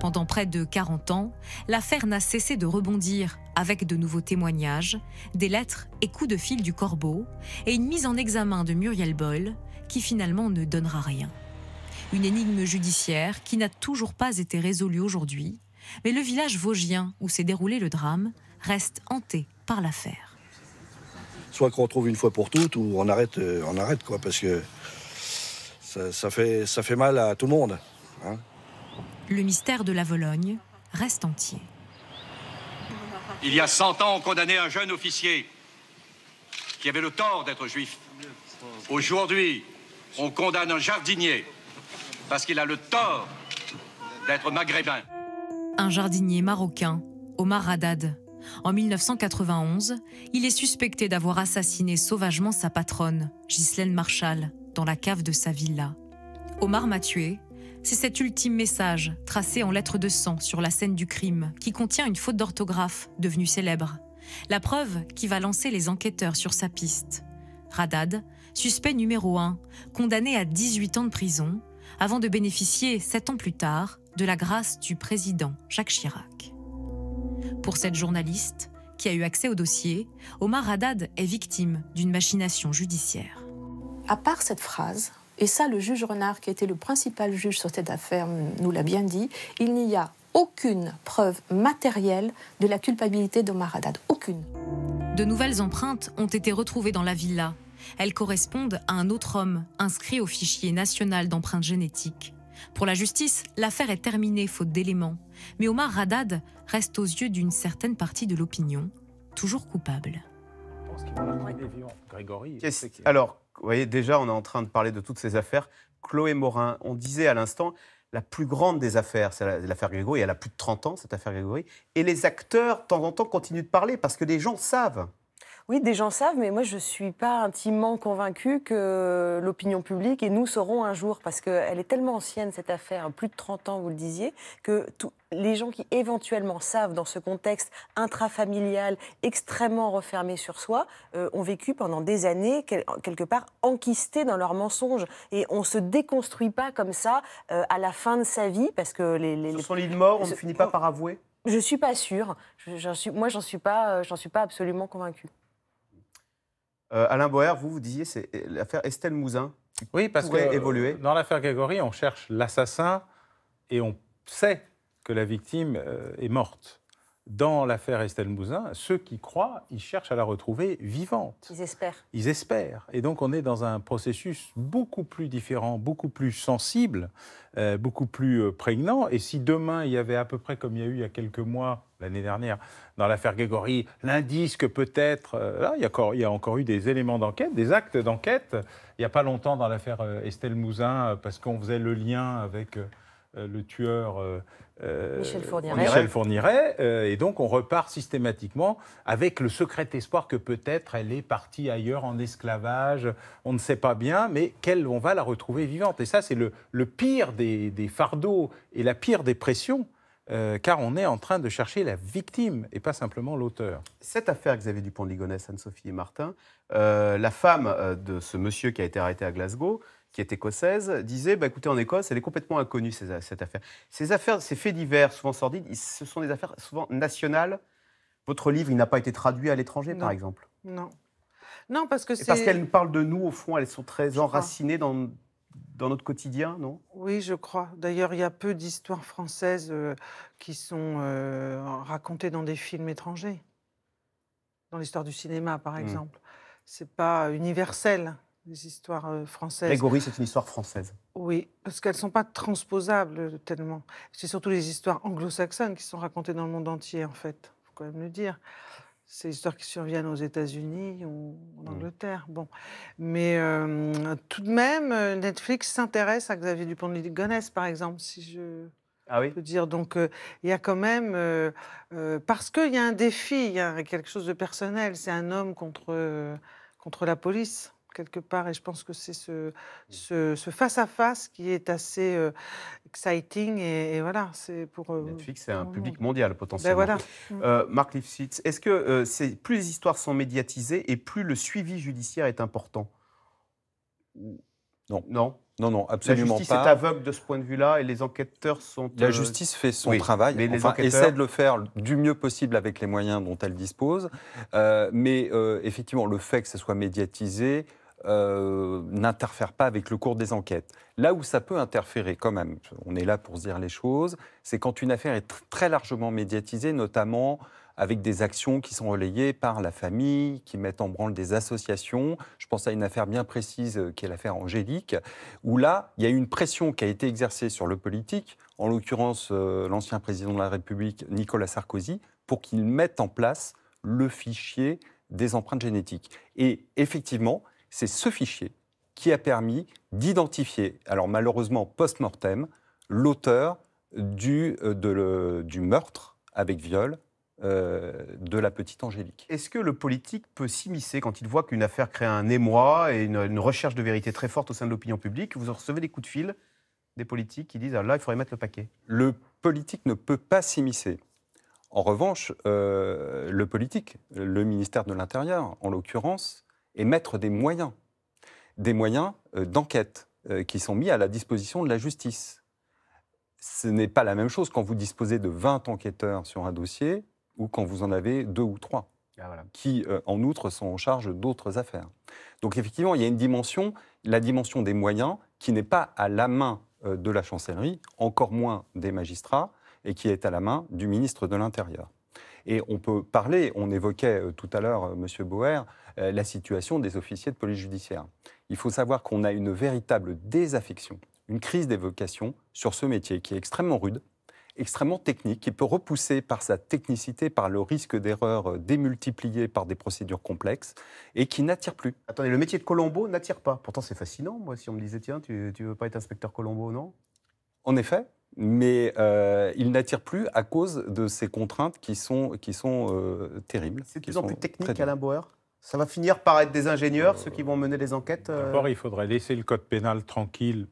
Pendant près de 40 ans, l'affaire n'a cessé de rebondir, avec de nouveaux témoignages, des lettres et coups de fil du corbeau, et une mise en examen de Muriel Boyle, qui finalement ne donnera rien. Une énigme judiciaire qui n'a toujours pas été résolue aujourd'hui, mais le village vosgien où s'est déroulé le drame reste hanté par l'affaire. Soit qu'on retrouve une fois pour toutes ou on arrête, euh, on arrête quoi, parce que ça, fait, ça fait mal à tout le monde. Hein. le mystère de la Vologne reste entier. Il y a 100 ans, on condamnait un jeune officier qui avait le tort d'être juif. Aujourd'hui, on condamne un jardinier parce qu'il a le tort d'être maghrébin un jardinier marocain, Omar Radad. En 1991, il est suspecté d'avoir assassiné sauvagement sa patronne, Ghislaine Marshall, dans la cave de sa villa. Omar m'a tué. C'est cet ultime message, tracé en lettres de sang sur la scène du crime, qui contient une faute d'orthographe devenue célèbre. La preuve qui va lancer les enquêteurs sur sa piste. Radad, suspect numéro 1, condamné à 18 ans de prison, avant de bénéficier, sept ans plus tard, de la grâce du président Jacques Chirac. Pour cette journaliste, qui a eu accès au dossier, Omar Haddad est victime d'une machination judiciaire. À part cette phrase, et ça le juge Renard, qui était le principal juge sur cette affaire, nous l'a bien dit, il n'y a aucune preuve matérielle de la culpabilité d'Omar Haddad. Aucune. De nouvelles empreintes ont été retrouvées dans la villa elles correspondent à un autre homme inscrit au fichier national d'empreintes génétiques. Pour la justice, l'affaire est terminée faute d'éléments, mais Omar Radad reste aux yeux d'une certaine partie de l'opinion toujours coupable. Alors, vous voyez, déjà, on est en train de parler de toutes ces affaires. Chloé Morin, on disait à l'instant, la plus grande des affaires, c'est l'affaire Grégory, elle a plus de 30 ans, cette affaire Grégory, et les acteurs, de temps en temps, continuent de parler parce que les gens savent. Oui, des gens savent, mais moi je ne suis pas intimement convaincue que l'opinion publique et nous saurons un jour, parce qu'elle est tellement ancienne cette affaire, hein, plus de 30 ans vous le disiez, que les gens qui éventuellement savent dans ce contexte intrafamilial extrêmement refermé sur soi euh, ont vécu pendant des années quelque part enquistés dans leurs mensonges. Et on ne se déconstruit pas comme ça euh, à la fin de sa vie, parce que les... les Sur son lit de mort, on ne finit pas par avouer je suis pas sûre. suis, moi, j'en suis pas, euh, suis pas absolument convaincue. Euh, Alain Boer, vous vous disiez, c'est l'affaire Estelle Mouzin. oui, parce que évoluer. dans l'affaire Grégory, on cherche l'assassin et on sait que la victime euh, est morte dans l'affaire Estelle Mouzin, ceux qui croient, ils cherchent à la retrouver vivante. Ils espèrent. Ils espèrent. Et donc on est dans un processus beaucoup plus différent, beaucoup plus sensible, euh, beaucoup plus euh, prégnant. Et si demain il y avait à peu près comme il y a eu il y a quelques mois, l'année dernière, dans l'affaire Grégory, l'indice que peut-être, euh, là il y, a encore, il y, a encore, eu des éléments d'enquête, des actes d'enquête, il n'y a pas longtemps dans l'affaire Estelle Mouzin, parce qu'on faisait le lien avec le tueur euh, Michel Fourniret. Euh, et donc, on repart systématiquement avec le secret espoir que peut-être elle est partie ailleurs en esclavage. On ne sait pas bien, mais qu'elle, on va la retrouver vivante. Et ça, c'est le, pire des, des, fardeaux et la pire des pressions. Euh, car on est en train de chercher la victime et pas simplement l'auteur. Cette affaire, Xavier Dupont de Ligonnès, Anne-Sophie et Martin, la femme de ce monsieur qui a été arrêté à Glasgow, qui est écossaise, disait bah, écoutez, en Écosse, elle est complètement inconnue, cette affaire. Ces affaires, ces faits divers, souvent sordides, ce sont des affaires souvent nationales. Votre livre, il n'a pas été traduit à l'étranger, par exemple Non. Non, parce que c'est. Parce qu'elles parlent de nous, au fond, elles sont très enracinées dans, dans notre quotidien, non Oui, je crois. D'ailleurs, il y a peu d'histoires françaises euh, qui sont euh, racontées dans des films étrangers. Dans l'histoire du cinéma, par hmm. exemple. Ce C'est pas universel les histoires euh, françaises. Grégory, c'est une histoire française. Oui, parce qu'elles ne sont pas transposables euh, tellement. C'est surtout les histoires anglo-saxonnes qui sont racontées dans le monde entier, en fait. Il faut quand même le dire. C'est histoires qui surviennent aux États-Unis ou en mm. Angleterre. Bon. Mais euh, tout de même, Netflix s'intéresse à Xavier Dupont de Ligonnès, par exemple, si je. Ah peux dire. Donc, il y a quand même. parce qu'il y a un défi, il y a quelque chose de personnel. C'est un homme contre, contre la police quelque part, et je pense que c'est ce, mmh. ce, face à face qui est assez euh, exciting et, voilà, c'est pour euh, Netflix, c'est un public mondial ben potentiellement. Mmh. euh, Marc Lifshitz, est-ce que euh, plus les histoires sont médiatisées et plus le suivi judiciaire est important Non. Non. Non, non, absolument pas. La justice est aveugle de ce point de vue-là et les enquêteurs sont. La justice fait son travail, mais enfin, essaie de le faire du mieux possible avec les moyens dont elle dispose. mais effectivement, le fait que ce soit médiatisé, euh, n'interfère pas avec le cours des enquêtes. Là où ça peut interférer quand même, on est là pour se dire les choses, c'est quand une affaire est très largement médiatisée, notamment avec des actions qui sont relayées par la famille, qui mettent en branle des associations. Je pense à une affaire bien précise euh, qui est l'affaire Angélique, où là, il y a eu une pression qui a été exercée sur le politique, en l'occurrence euh, l'ancien président de la République, Nicolas Sarkozy, pour qu'il mette en place le fichier des empreintes génétiques. Et effectivement, c'est ce fichier qui a permis d'identifier, alors malheureusement post-mortem, l'auteur du, euh, du meurtre avec viol euh, de la petite Angélique. Est-ce que le politique peut s'immiscer quand il voit qu'une affaire crée un émoi et une, recherche de vérité très forte au sein de l'opinion publique Vous en recevez des coups de fil des politiques qui disent ah là, il faudrait mettre le paquet Le politique ne peut pas s'immiscer. En revanche, euh, le politique, le ministère de l'Intérieur en l'occurrence, et mettre des moyens, des moyens euh, d'enquête euh, qui sont mis à la disposition de la justice. Ce n'est pas la même chose quand vous disposez de 20 enquêteurs sur un dossier ou quand vous en avez deux ou trois, ah, qui euh, en outre sont en charge d'autres affaires. Donc effectivement, il y a une dimension, la dimension des moyens, qui n'est pas à la main de la chancellerie, encore moins des magistrats, et qui est à la main du ministre de l'Intérieur. Et on peut parler, on évoquait tout à l'heure, Monsieur M. Boer, euh, la situation des officiers de police judiciaire. Il faut savoir qu'on a une véritable désaffection, une crise des vocations sur ce métier qui est extrêmement rude, extrêmement technique, qui peut repousser par sa technicité, par le risque d'erreur euh, démultiplié par des procédures complexes, et qui n'attire plus. Attendez, le métier de Colombo n'attire pas. Pourtant, c'est fascinant, moi, si on me disait, tiens, tu, tu veux pas être inspecteur Colombo, non En effet, mais euh, il n'attire plus à cause de ces contraintes qui sont, terribles. C'est de plus en plus technique, Alain Bauer ça va finir par être des ingénieurs, euh, ceux qui vont mener les enquêtes D'abord, euh, il faudrait laisser le code pénal tranquille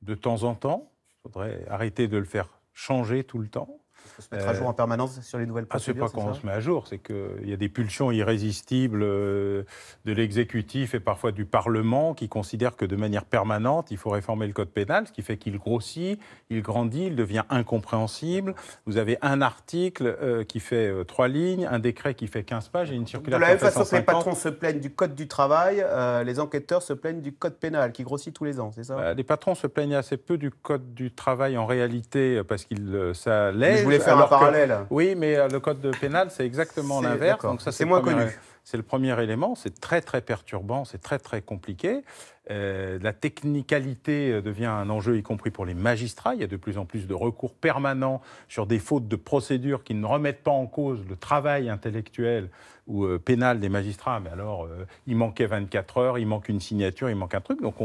de temps en temps. Il faudrait arrêter de le faire changer tout le temps. Il faut se mettre à jour en permanence sur les nouvelles procédures. Ah, c'est pas qu'on se met à jour, c'est qu'il y a des pulsions irrésistibles euh, de l'exécutif et parfois du Parlement qui considèrent que de manière permanente, il faut réformer le code pénal, ce qui fait qu'il grossit, il grandit, il devient incompréhensible. Vous avez un article euh, qui fait euh, trois lignes, un décret qui fait 15 pages et une circulaire. De la même façon que les patrons se plaignent du code du travail, les enquêteurs se plaignent du code pénal qui grossit tous les ans, c'est ça bah, Les patrons se plaignent assez peu du code du travail en réalité parce qu'ils s'allège faire la parallèle. oui, mais euh, le code pénal, c'est exactement l'inverse. c'est moins connu. C'est le premier élément. C'est très très perturbant, c'est très très compliqué. Euh, la technicalité euh, devient un enjeu, y compris pour les magistrats. Il y a de plus en plus de recours permanents sur des fautes de procédure qui ne remettent pas en cause le travail intellectuel ou euh, pénal des magistrats. Mais alors, il manquait 24 heures, il manque une signature, il manque un truc. Donc,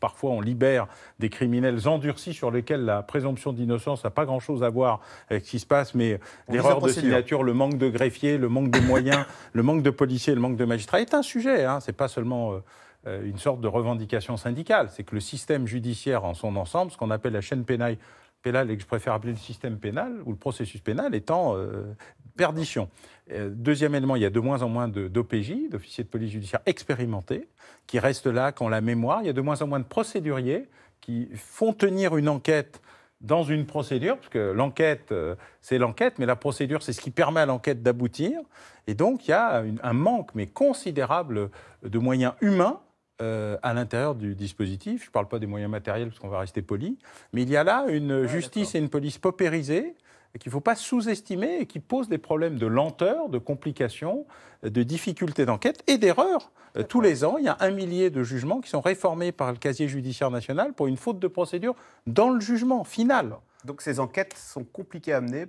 parfois, on libère des criminels endurcis sur lesquels la présomption d'innocence n'a pas grand-chose à voir avec ce qui se passe. Mais l'erreur de signature, le manque de greffiers, le manque de moyens, le manque de policiers, le manque de magistrats est un sujet. Hein. C'est pas seulement euh, une sorte de revendication syndicale. C'est que le système judiciaire en son ensemble, ce qu'on appelle la chaîne pénale, et que je préfère appeler le système pénal ou le processus pénal est en euh, perdition. Euh, deuxième élément, il y a de moins en moins d'OPJ, d'officiers de police judiciaire expérimentés, qui restent là quand la mémoire. Il y a de moins en moins de procéduriers qui font tenir une enquête dans une procédure, parce que l'enquête, c'est l'enquête, mais la procédure, c'est ce qui permet à l'enquête d'aboutir. Et donc, il y a un manque, mais considérable, de moyens humains euh, à l'intérieur du dispositif. Je ne parle pas des moyens matériels parce qu'on va rester poli, mais il y a là une ah, justice et une police paupérisées qu'il ne faut pas sous-estimer et qui pose des problèmes de lenteur, de complications, de difficultés d'enquête et d'erreurs. Euh, tous les ans, il y a un millier de jugements qui sont réformés par le casier judiciaire national pour une faute de procédure dans le jugement final. Donc ces enquêtes sont compliquées à mener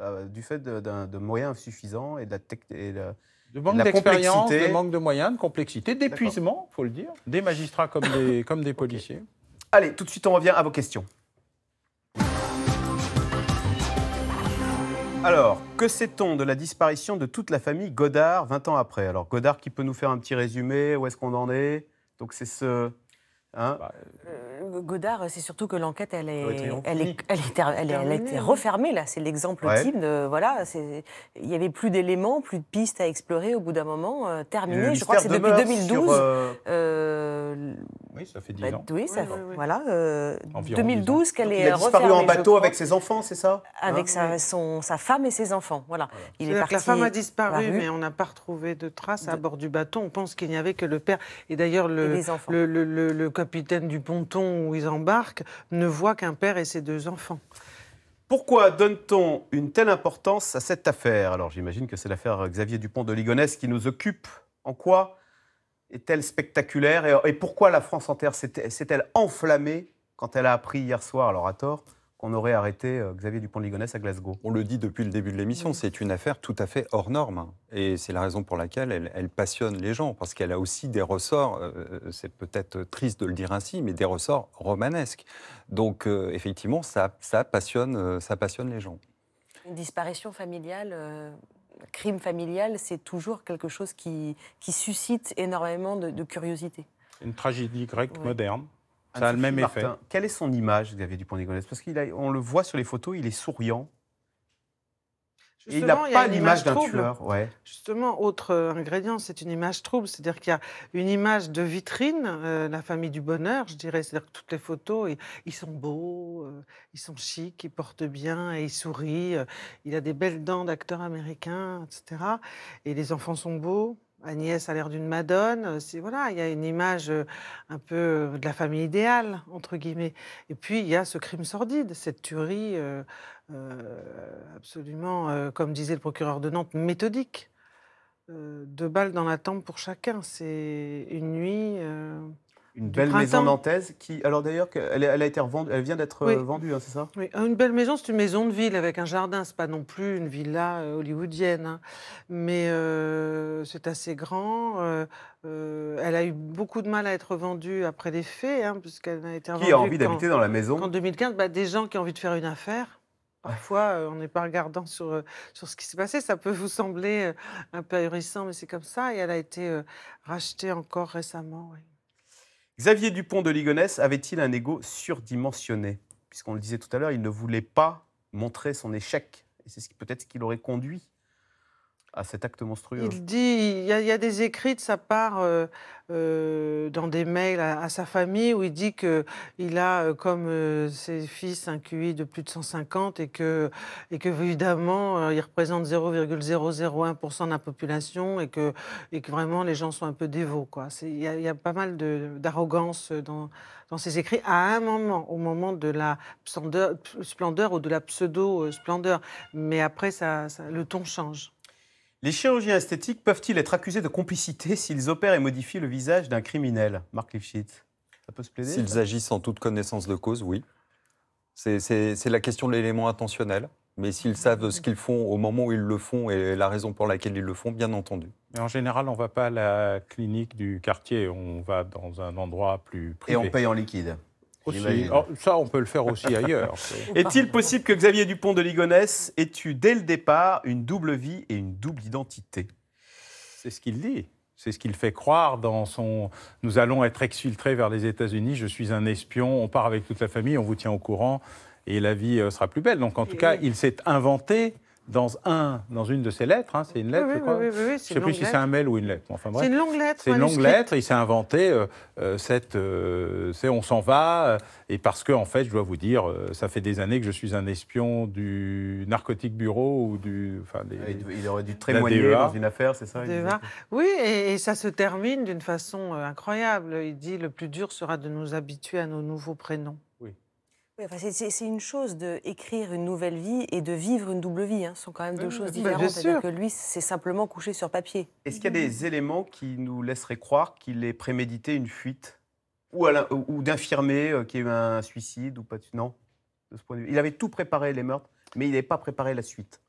euh, du fait de, moyens insuffisants et de la, de manque d'expérience, de manque de moyens, de complexité, d'épuisement, faut le dire, des magistrats comme des, <laughs> comme des policiers. Allez, tout de suite, on revient à vos questions. Alors, que sait-on de la disparition de toute la famille Godard 20 ans après Alors, Godard qui peut nous faire un petit résumé Où est-ce qu'on en est Donc, c'est ce Hein bah, euh, Godard, euh, c'est surtout que l'enquête, elle est, elle est, elle refermée là. C'est l'exemple ouais. type de voilà. Il n'y avait plus d'éléments, plus de pistes à explorer. Au bout d'un moment, euh, terminé. Je crois que c'est depuis 2012. oui, ça fait 10 bah, ans. Oui, ça, voilà. 2012 qu'elle est refermée. Il a disparu en bateau avec ses enfants, c'est ça Avec hein sa, son, sa femme et ses enfants. Voilà. Il est, la femme a disparu, mais on n'a pas retrouvé de traces à bord du bateau. On pense qu'il n'y avait que le père et d'ailleurs le, le, le, le capitaine du ponton où ils embarquent ne voit qu'un père et ses deux enfants. Pourquoi donne-t-on une telle importance à cette affaire Alors j'imagine que c'est l'affaire euh, Xavier Dupont de Ligonnès qui nous occupe. En quoi est-elle spectaculaire et, pourquoi la France entière s'est-elle enflammée quand elle a appris hier soir, alors à tort, on aurait arrêté euh, Xavier Dupont de à Glasgow. On le dit depuis le début de l'émission, c'est une affaire tout à fait hors norme. Et c'est la raison pour laquelle elle, passionne les gens, parce qu'elle a aussi des ressorts, euh, euh, c'est peut-être triste de le dire ainsi, mais des ressorts romanesques. Donc effectivement, ça, passionne, ça passionne les gens. Une disparition familiale un crime familial, c'est toujours quelque chose qui, suscite énormément de, curiosité. Une tragédie grecque moderne, ça a le même effet. Quelle est son image, Xavier dupont négonès Parce qu'on le voit sur les photos, il est souriant. Et il n'a pas l'image d'un tueur. Justement, autre euh, ingrédient, c'est une image trouble. C'est-à-dire qu'il y a une image de vitrine, euh, la famille du bonheur, je dirais. C'est-à-dire que toutes les photos, ils, sont beaux, euh, ils sont chics, ils portent bien, et ils sourient. il a des belles dents d'acteur américain, etc. Et les enfants sont beaux. Agnès a l'air d'une madone. voilà, il y a une image un peu de la famille idéale entre guillemets. Et puis il y a ce crime sordide, cette tuerie absolument, comme disait le procureur de Nantes, méthodique. deux balles dans la tempe pour chacun. C'est une nuit une belle maison nantaise qui, alors d'ailleurs, elle, elle, a été elle vient d'être euh, vendue, hein, c'est ça Oui, euh, une belle maison, c'est une maison de ville avec un jardin. C'est pas non plus une villa euh, hollywoodienne, hein. mais c'est assez grand. elle a eu beaucoup de mal à être vendue après les faits, hein, puisqu'elle a été vendue. Qui a envie d'habiter dans la maison En 2015, bah, des gens qui ont envie de faire une affaire. Ah. Parfois, on n'est pas regardant sur, sur ce qui s'est passé. Ça peut vous sembler un peu ahurissant, mais c'est comme ça. Et elle a été rachetée encore récemment. Oui. Xavier Dupont de Ligonnès avait-il un ego surdimensionné Puisqu'on le disait tout à l'heure, il ne voulait pas montrer son échec. Et c'est ce peut-être ce qui l'aurait conduit à cet acte monstrueux. Il dit, il y, a, des écrits de sa part euh, euh, dans des mails à, sa famille où il dit que il a euh, comme ses fils un QI de plus de 150 et que, et que évidemment il représente 0,001% de la population et que, que vraiment les gens sont un peu dévots quoi. Il y, a, pas mal d'arrogance dans ses écrits à un moment, au moment de la splendeur, ou de la pseudo-splendeur. Mais après, ça, le ton change. Les chirurgiens esthétiques peuvent-ils être accusés de complicité s'ils opèrent et modifient le visage d'un criminel Marc Lifshitz, ça peut se plaider S'ils agissent en toute connaissance de cause, oui. C'est la question de l'élément intentionnel. Mais s'ils ah, savent ce qu'ils font au moment où ils le font et la raison pour laquelle ils le font, bien entendu. Mais en général, on ne va pas à la clinique du quartier, on va dans un endroit plus privé. Et on paye en liquide Oh, ça, on peut le faire aussi <laughs> ailleurs. Est-il possible que Xavier Dupont de Ligonnès ait eu dès le départ une double vie et une double identité C'est ce qu'il dit. C'est ce qu'il fait croire dans son Nous allons être exfiltrés vers les États-Unis, je suis un espion, on part avec toute la famille, on vous tient au courant et la vie euh, sera plus belle. Donc en tout cas, il s'est inventé dans, un, dans une de ses lettres, hein, c'est une lettre, je crois. je ne sais plus si c'est un mail ou une lettre. c'est une longue lettre. C'est une longue lettre. Il s'est inventé euh, euh, cette, euh, c'est on s'en va. Et parce que, en fait, je dois vous dire, ça fait des années que je suis un espion du narcotique bureau ou du. Enfin, ah, il aurait dû témoigner e dans une affaire, c'est ça Oui, et, et, ça se termine d'une façon incroyable. Il dit le plus dur sera de nous habituer à nos nouveaux prénoms. Oui c'est une chose d'écrire une nouvelle vie et de vivre une double vie. Hein. Ce sont quand même deux choses bah, différentes. à que lui, c'est simplement couché sur papier. Est-ce qu'il y a des mhm. éléments qui nous laisseraient croire qu'il ait prémédité une fuite Ou, d'infirmer euh, qu'il y a eu un suicide ou pas Non, de ce point de vue. Il avait tout préparé, les meurtres, mais il n'avait pas préparé la suite.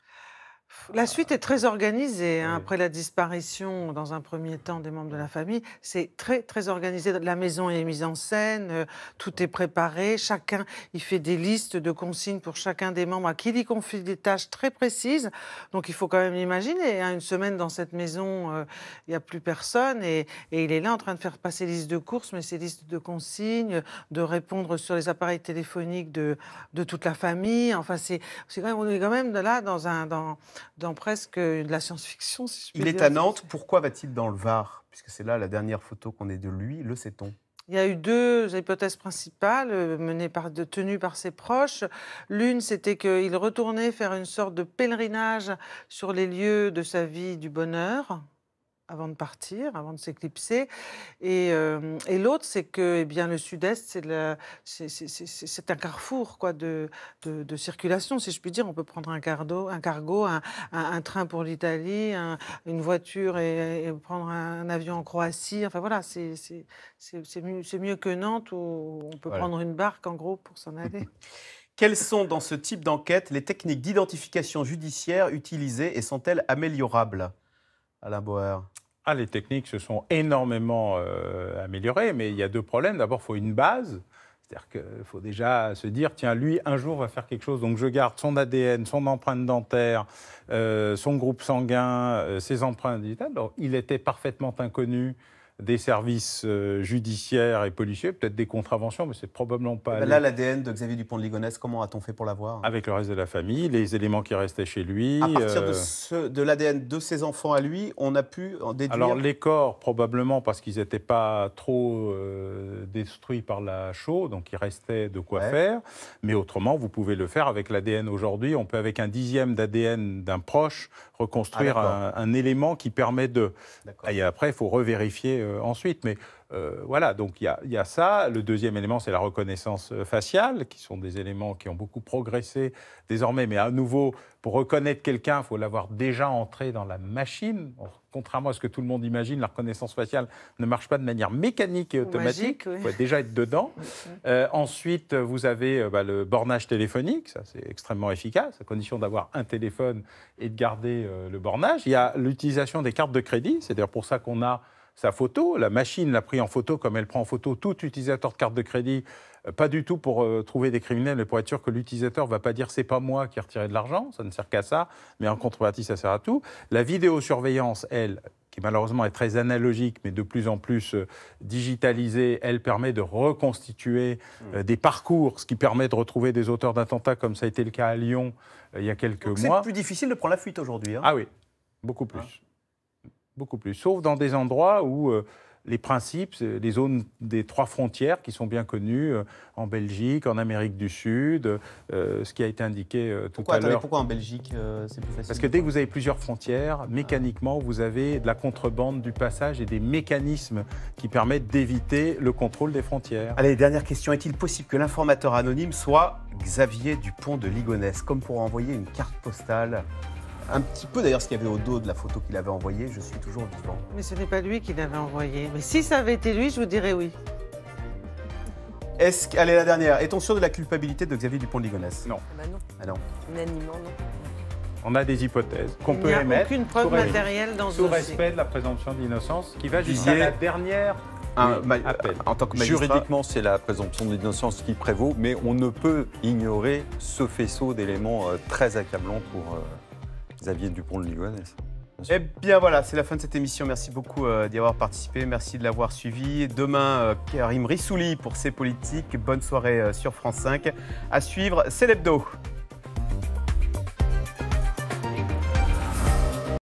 La ah. suite est très organisée. Hein, après la disparition, dans un premier temps, des membres de la famille, c'est très très organisé. La maison est mise en scène, euh, tout est préparé. Chacun, il fait des listes de consignes pour chacun des membres à qui il confie des tâches très précises. Donc il faut quand même l'imaginer. Hein, une semaine dans cette maison, euh, il n'y a plus personne et, il est là en train de faire passer listes de courses, mais ces listes de consignes, de répondre sur les appareils téléphoniques de, toute la famille. Enfin, c'est on est quand même là dans un dans presque de la science-fiction. Si il est à Nantes. Pourquoi va-t-il dans le Var Puisque c'est là la dernière photo qu'on ait de lui. Le sait-on il y a eu deux hypothèses principales euh, menées par, tenues par ses proches. L'une, c'était qu'il retournait faire une sorte de pèlerinage sur les lieux de sa vie du bonheur, avant de partir, avant de s'éclipser. Euh, et, l'autre, c'est que eh bien, le sud-est, c'est un carrefour quoi, de, circulation, si je puis dire. On peut prendre un, un cargo, un, train pour l'Italie, une voiture et, prendre un avion en Croatie. Enfin voilà, c'est mieux, mieux, que Nantes où on peut prendre une barque, en gros, pour s'en aller. <laughs> Quelles sont dans ce type d'enquête les techniques d'identification judiciaire utilisées et sont-elles améliorables Alain Boer ah, les techniques se sont énormément euh, améliorées, mais il y a deux problèmes. D'abord, il faut une base. C'est-à-dire qu'il faut déjà se dire, tiens, lui, un jour va faire quelque chose, donc je garde son ADN, son empreinte dentaire, euh, son groupe sanguin, euh, ses empreintes digitales. il était parfaitement inconnu des services euh, judiciaires et policiers, peut-être des contraventions, mais c'est probablement pas. Eh ben là, l'ADN de Xavier Dupont de Ligonnès, comment a-t-on fait pour l'avoir hein Avec le reste de la famille, les éléments qui restaient chez lui. À partir de, euh, l'ADN de ses enfants à lui, on a pu en déduire. Alors les corps, probablement parce qu'ils n'étaient pas trop euh, détruits par la chaux, donc il restait de quoi faire. Mais autrement, vous pouvez le faire avec l'ADN aujourd'hui. On peut avec un dixième d'ADN d'un proche reconstruire ah, un, un, élément qui permet de. Et après, il faut revérifier euh, ensuite. Mais euh, voilà, donc il y, a ça. Le deuxième élément, c'est la reconnaissance euh, faciale, qui sont des éléments qui ont beaucoup progressé désormais. Mais à nouveau, pour reconnaître quelqu'un, il faut l'avoir déjà entré dans la machine. Contrairement à ce que tout le monde imagine, la reconnaissance faciale ne marche pas de manière mécanique et automatique. Il faut déjà être dedans. <laughs> ensuite, vous avez bah, le bornage téléphonique. Ça, c'est extrêmement efficace, à condition d'avoir un téléphone et de garder le bornage. Il y a l'utilisation des cartes de crédit. C'est d'ailleurs pour ça qu'on a sa photo. La machine l'a pris en photo comme elle prend en photo tout utilisateur de carte de crédit, euh, pas du tout pour euh, trouver des criminels et pour être sûr que l'utilisateur ne va pas dire c'est pas moi qui ai retiré de l'argent, ça ne sert qu'à ça, mais en contrepartie ça sert à tout. La vidéosurveillance, elle, qui malheureusement est très analogique, mais de plus en plus euh, digitalisée, elle permet de reconstituer hmm. des parcours, ce qui permet de retrouver des auteurs d'attentats, comme ça a été le cas à Lyon il y a quelques mois. C'est plus difficile de prendre la fuite aujourd'hui. Hein. Ah oui, beaucoup plus. Hein. Beaucoup plus. Sauf dans des endroits où euh, les principes, euh, les zones des trois frontières qui sont bien connues euh, en Belgique, en Amérique du Sud, ce qui a été indiqué tout à l'heure. Pourquoi en Belgique c'est Parce que dès que vous avez plusieurs frontières, ah. mécaniquement vous avez de la contrebande du passage et des mécanismes qui permettent d'éviter le contrôle des frontières. Allez, dernière question. Est-il possible que l'informateur anonyme soit Xavier Dupont de Ligonnès, comme pour envoyer une carte postale un petit peu d'ailleurs ce qu'il y avait au dos de la photo qu'il avait envoyée, je suis toujours vivant. Mais ce n'est pas lui qui l'avait envoyée. Mais si ça avait été lui, je vous dirais oui. Est-ce qu'elle est la dernière Est-on sûr de la culpabilité de Xavier Dupont ligonès Ligonnès Non. Ah bah non. Ah non. non. On a des hypothèses qu'on peut émettre. Il n'y a aucune preuve matérielle dans ce Sous respect de la présomption d'innocence qui va jusqu'à la dernière appel. En tant que Juridiquement, c'est la présomption d'innocence qui prévaut, mais on ne peut ignorer ce faisceau d'éléments euh, très accablants pour. Euh, Xavier Dupont de Ligonnès. Eh bien voilà, c'est la fin de cette émission. Merci beaucoup euh, d'y avoir participé. Merci de l'avoir suivi. Demain, euh, Karim Rissouli pour ses politiques. Bonne soirée euh, sur France 5. À suivre, c'est l'hebdo.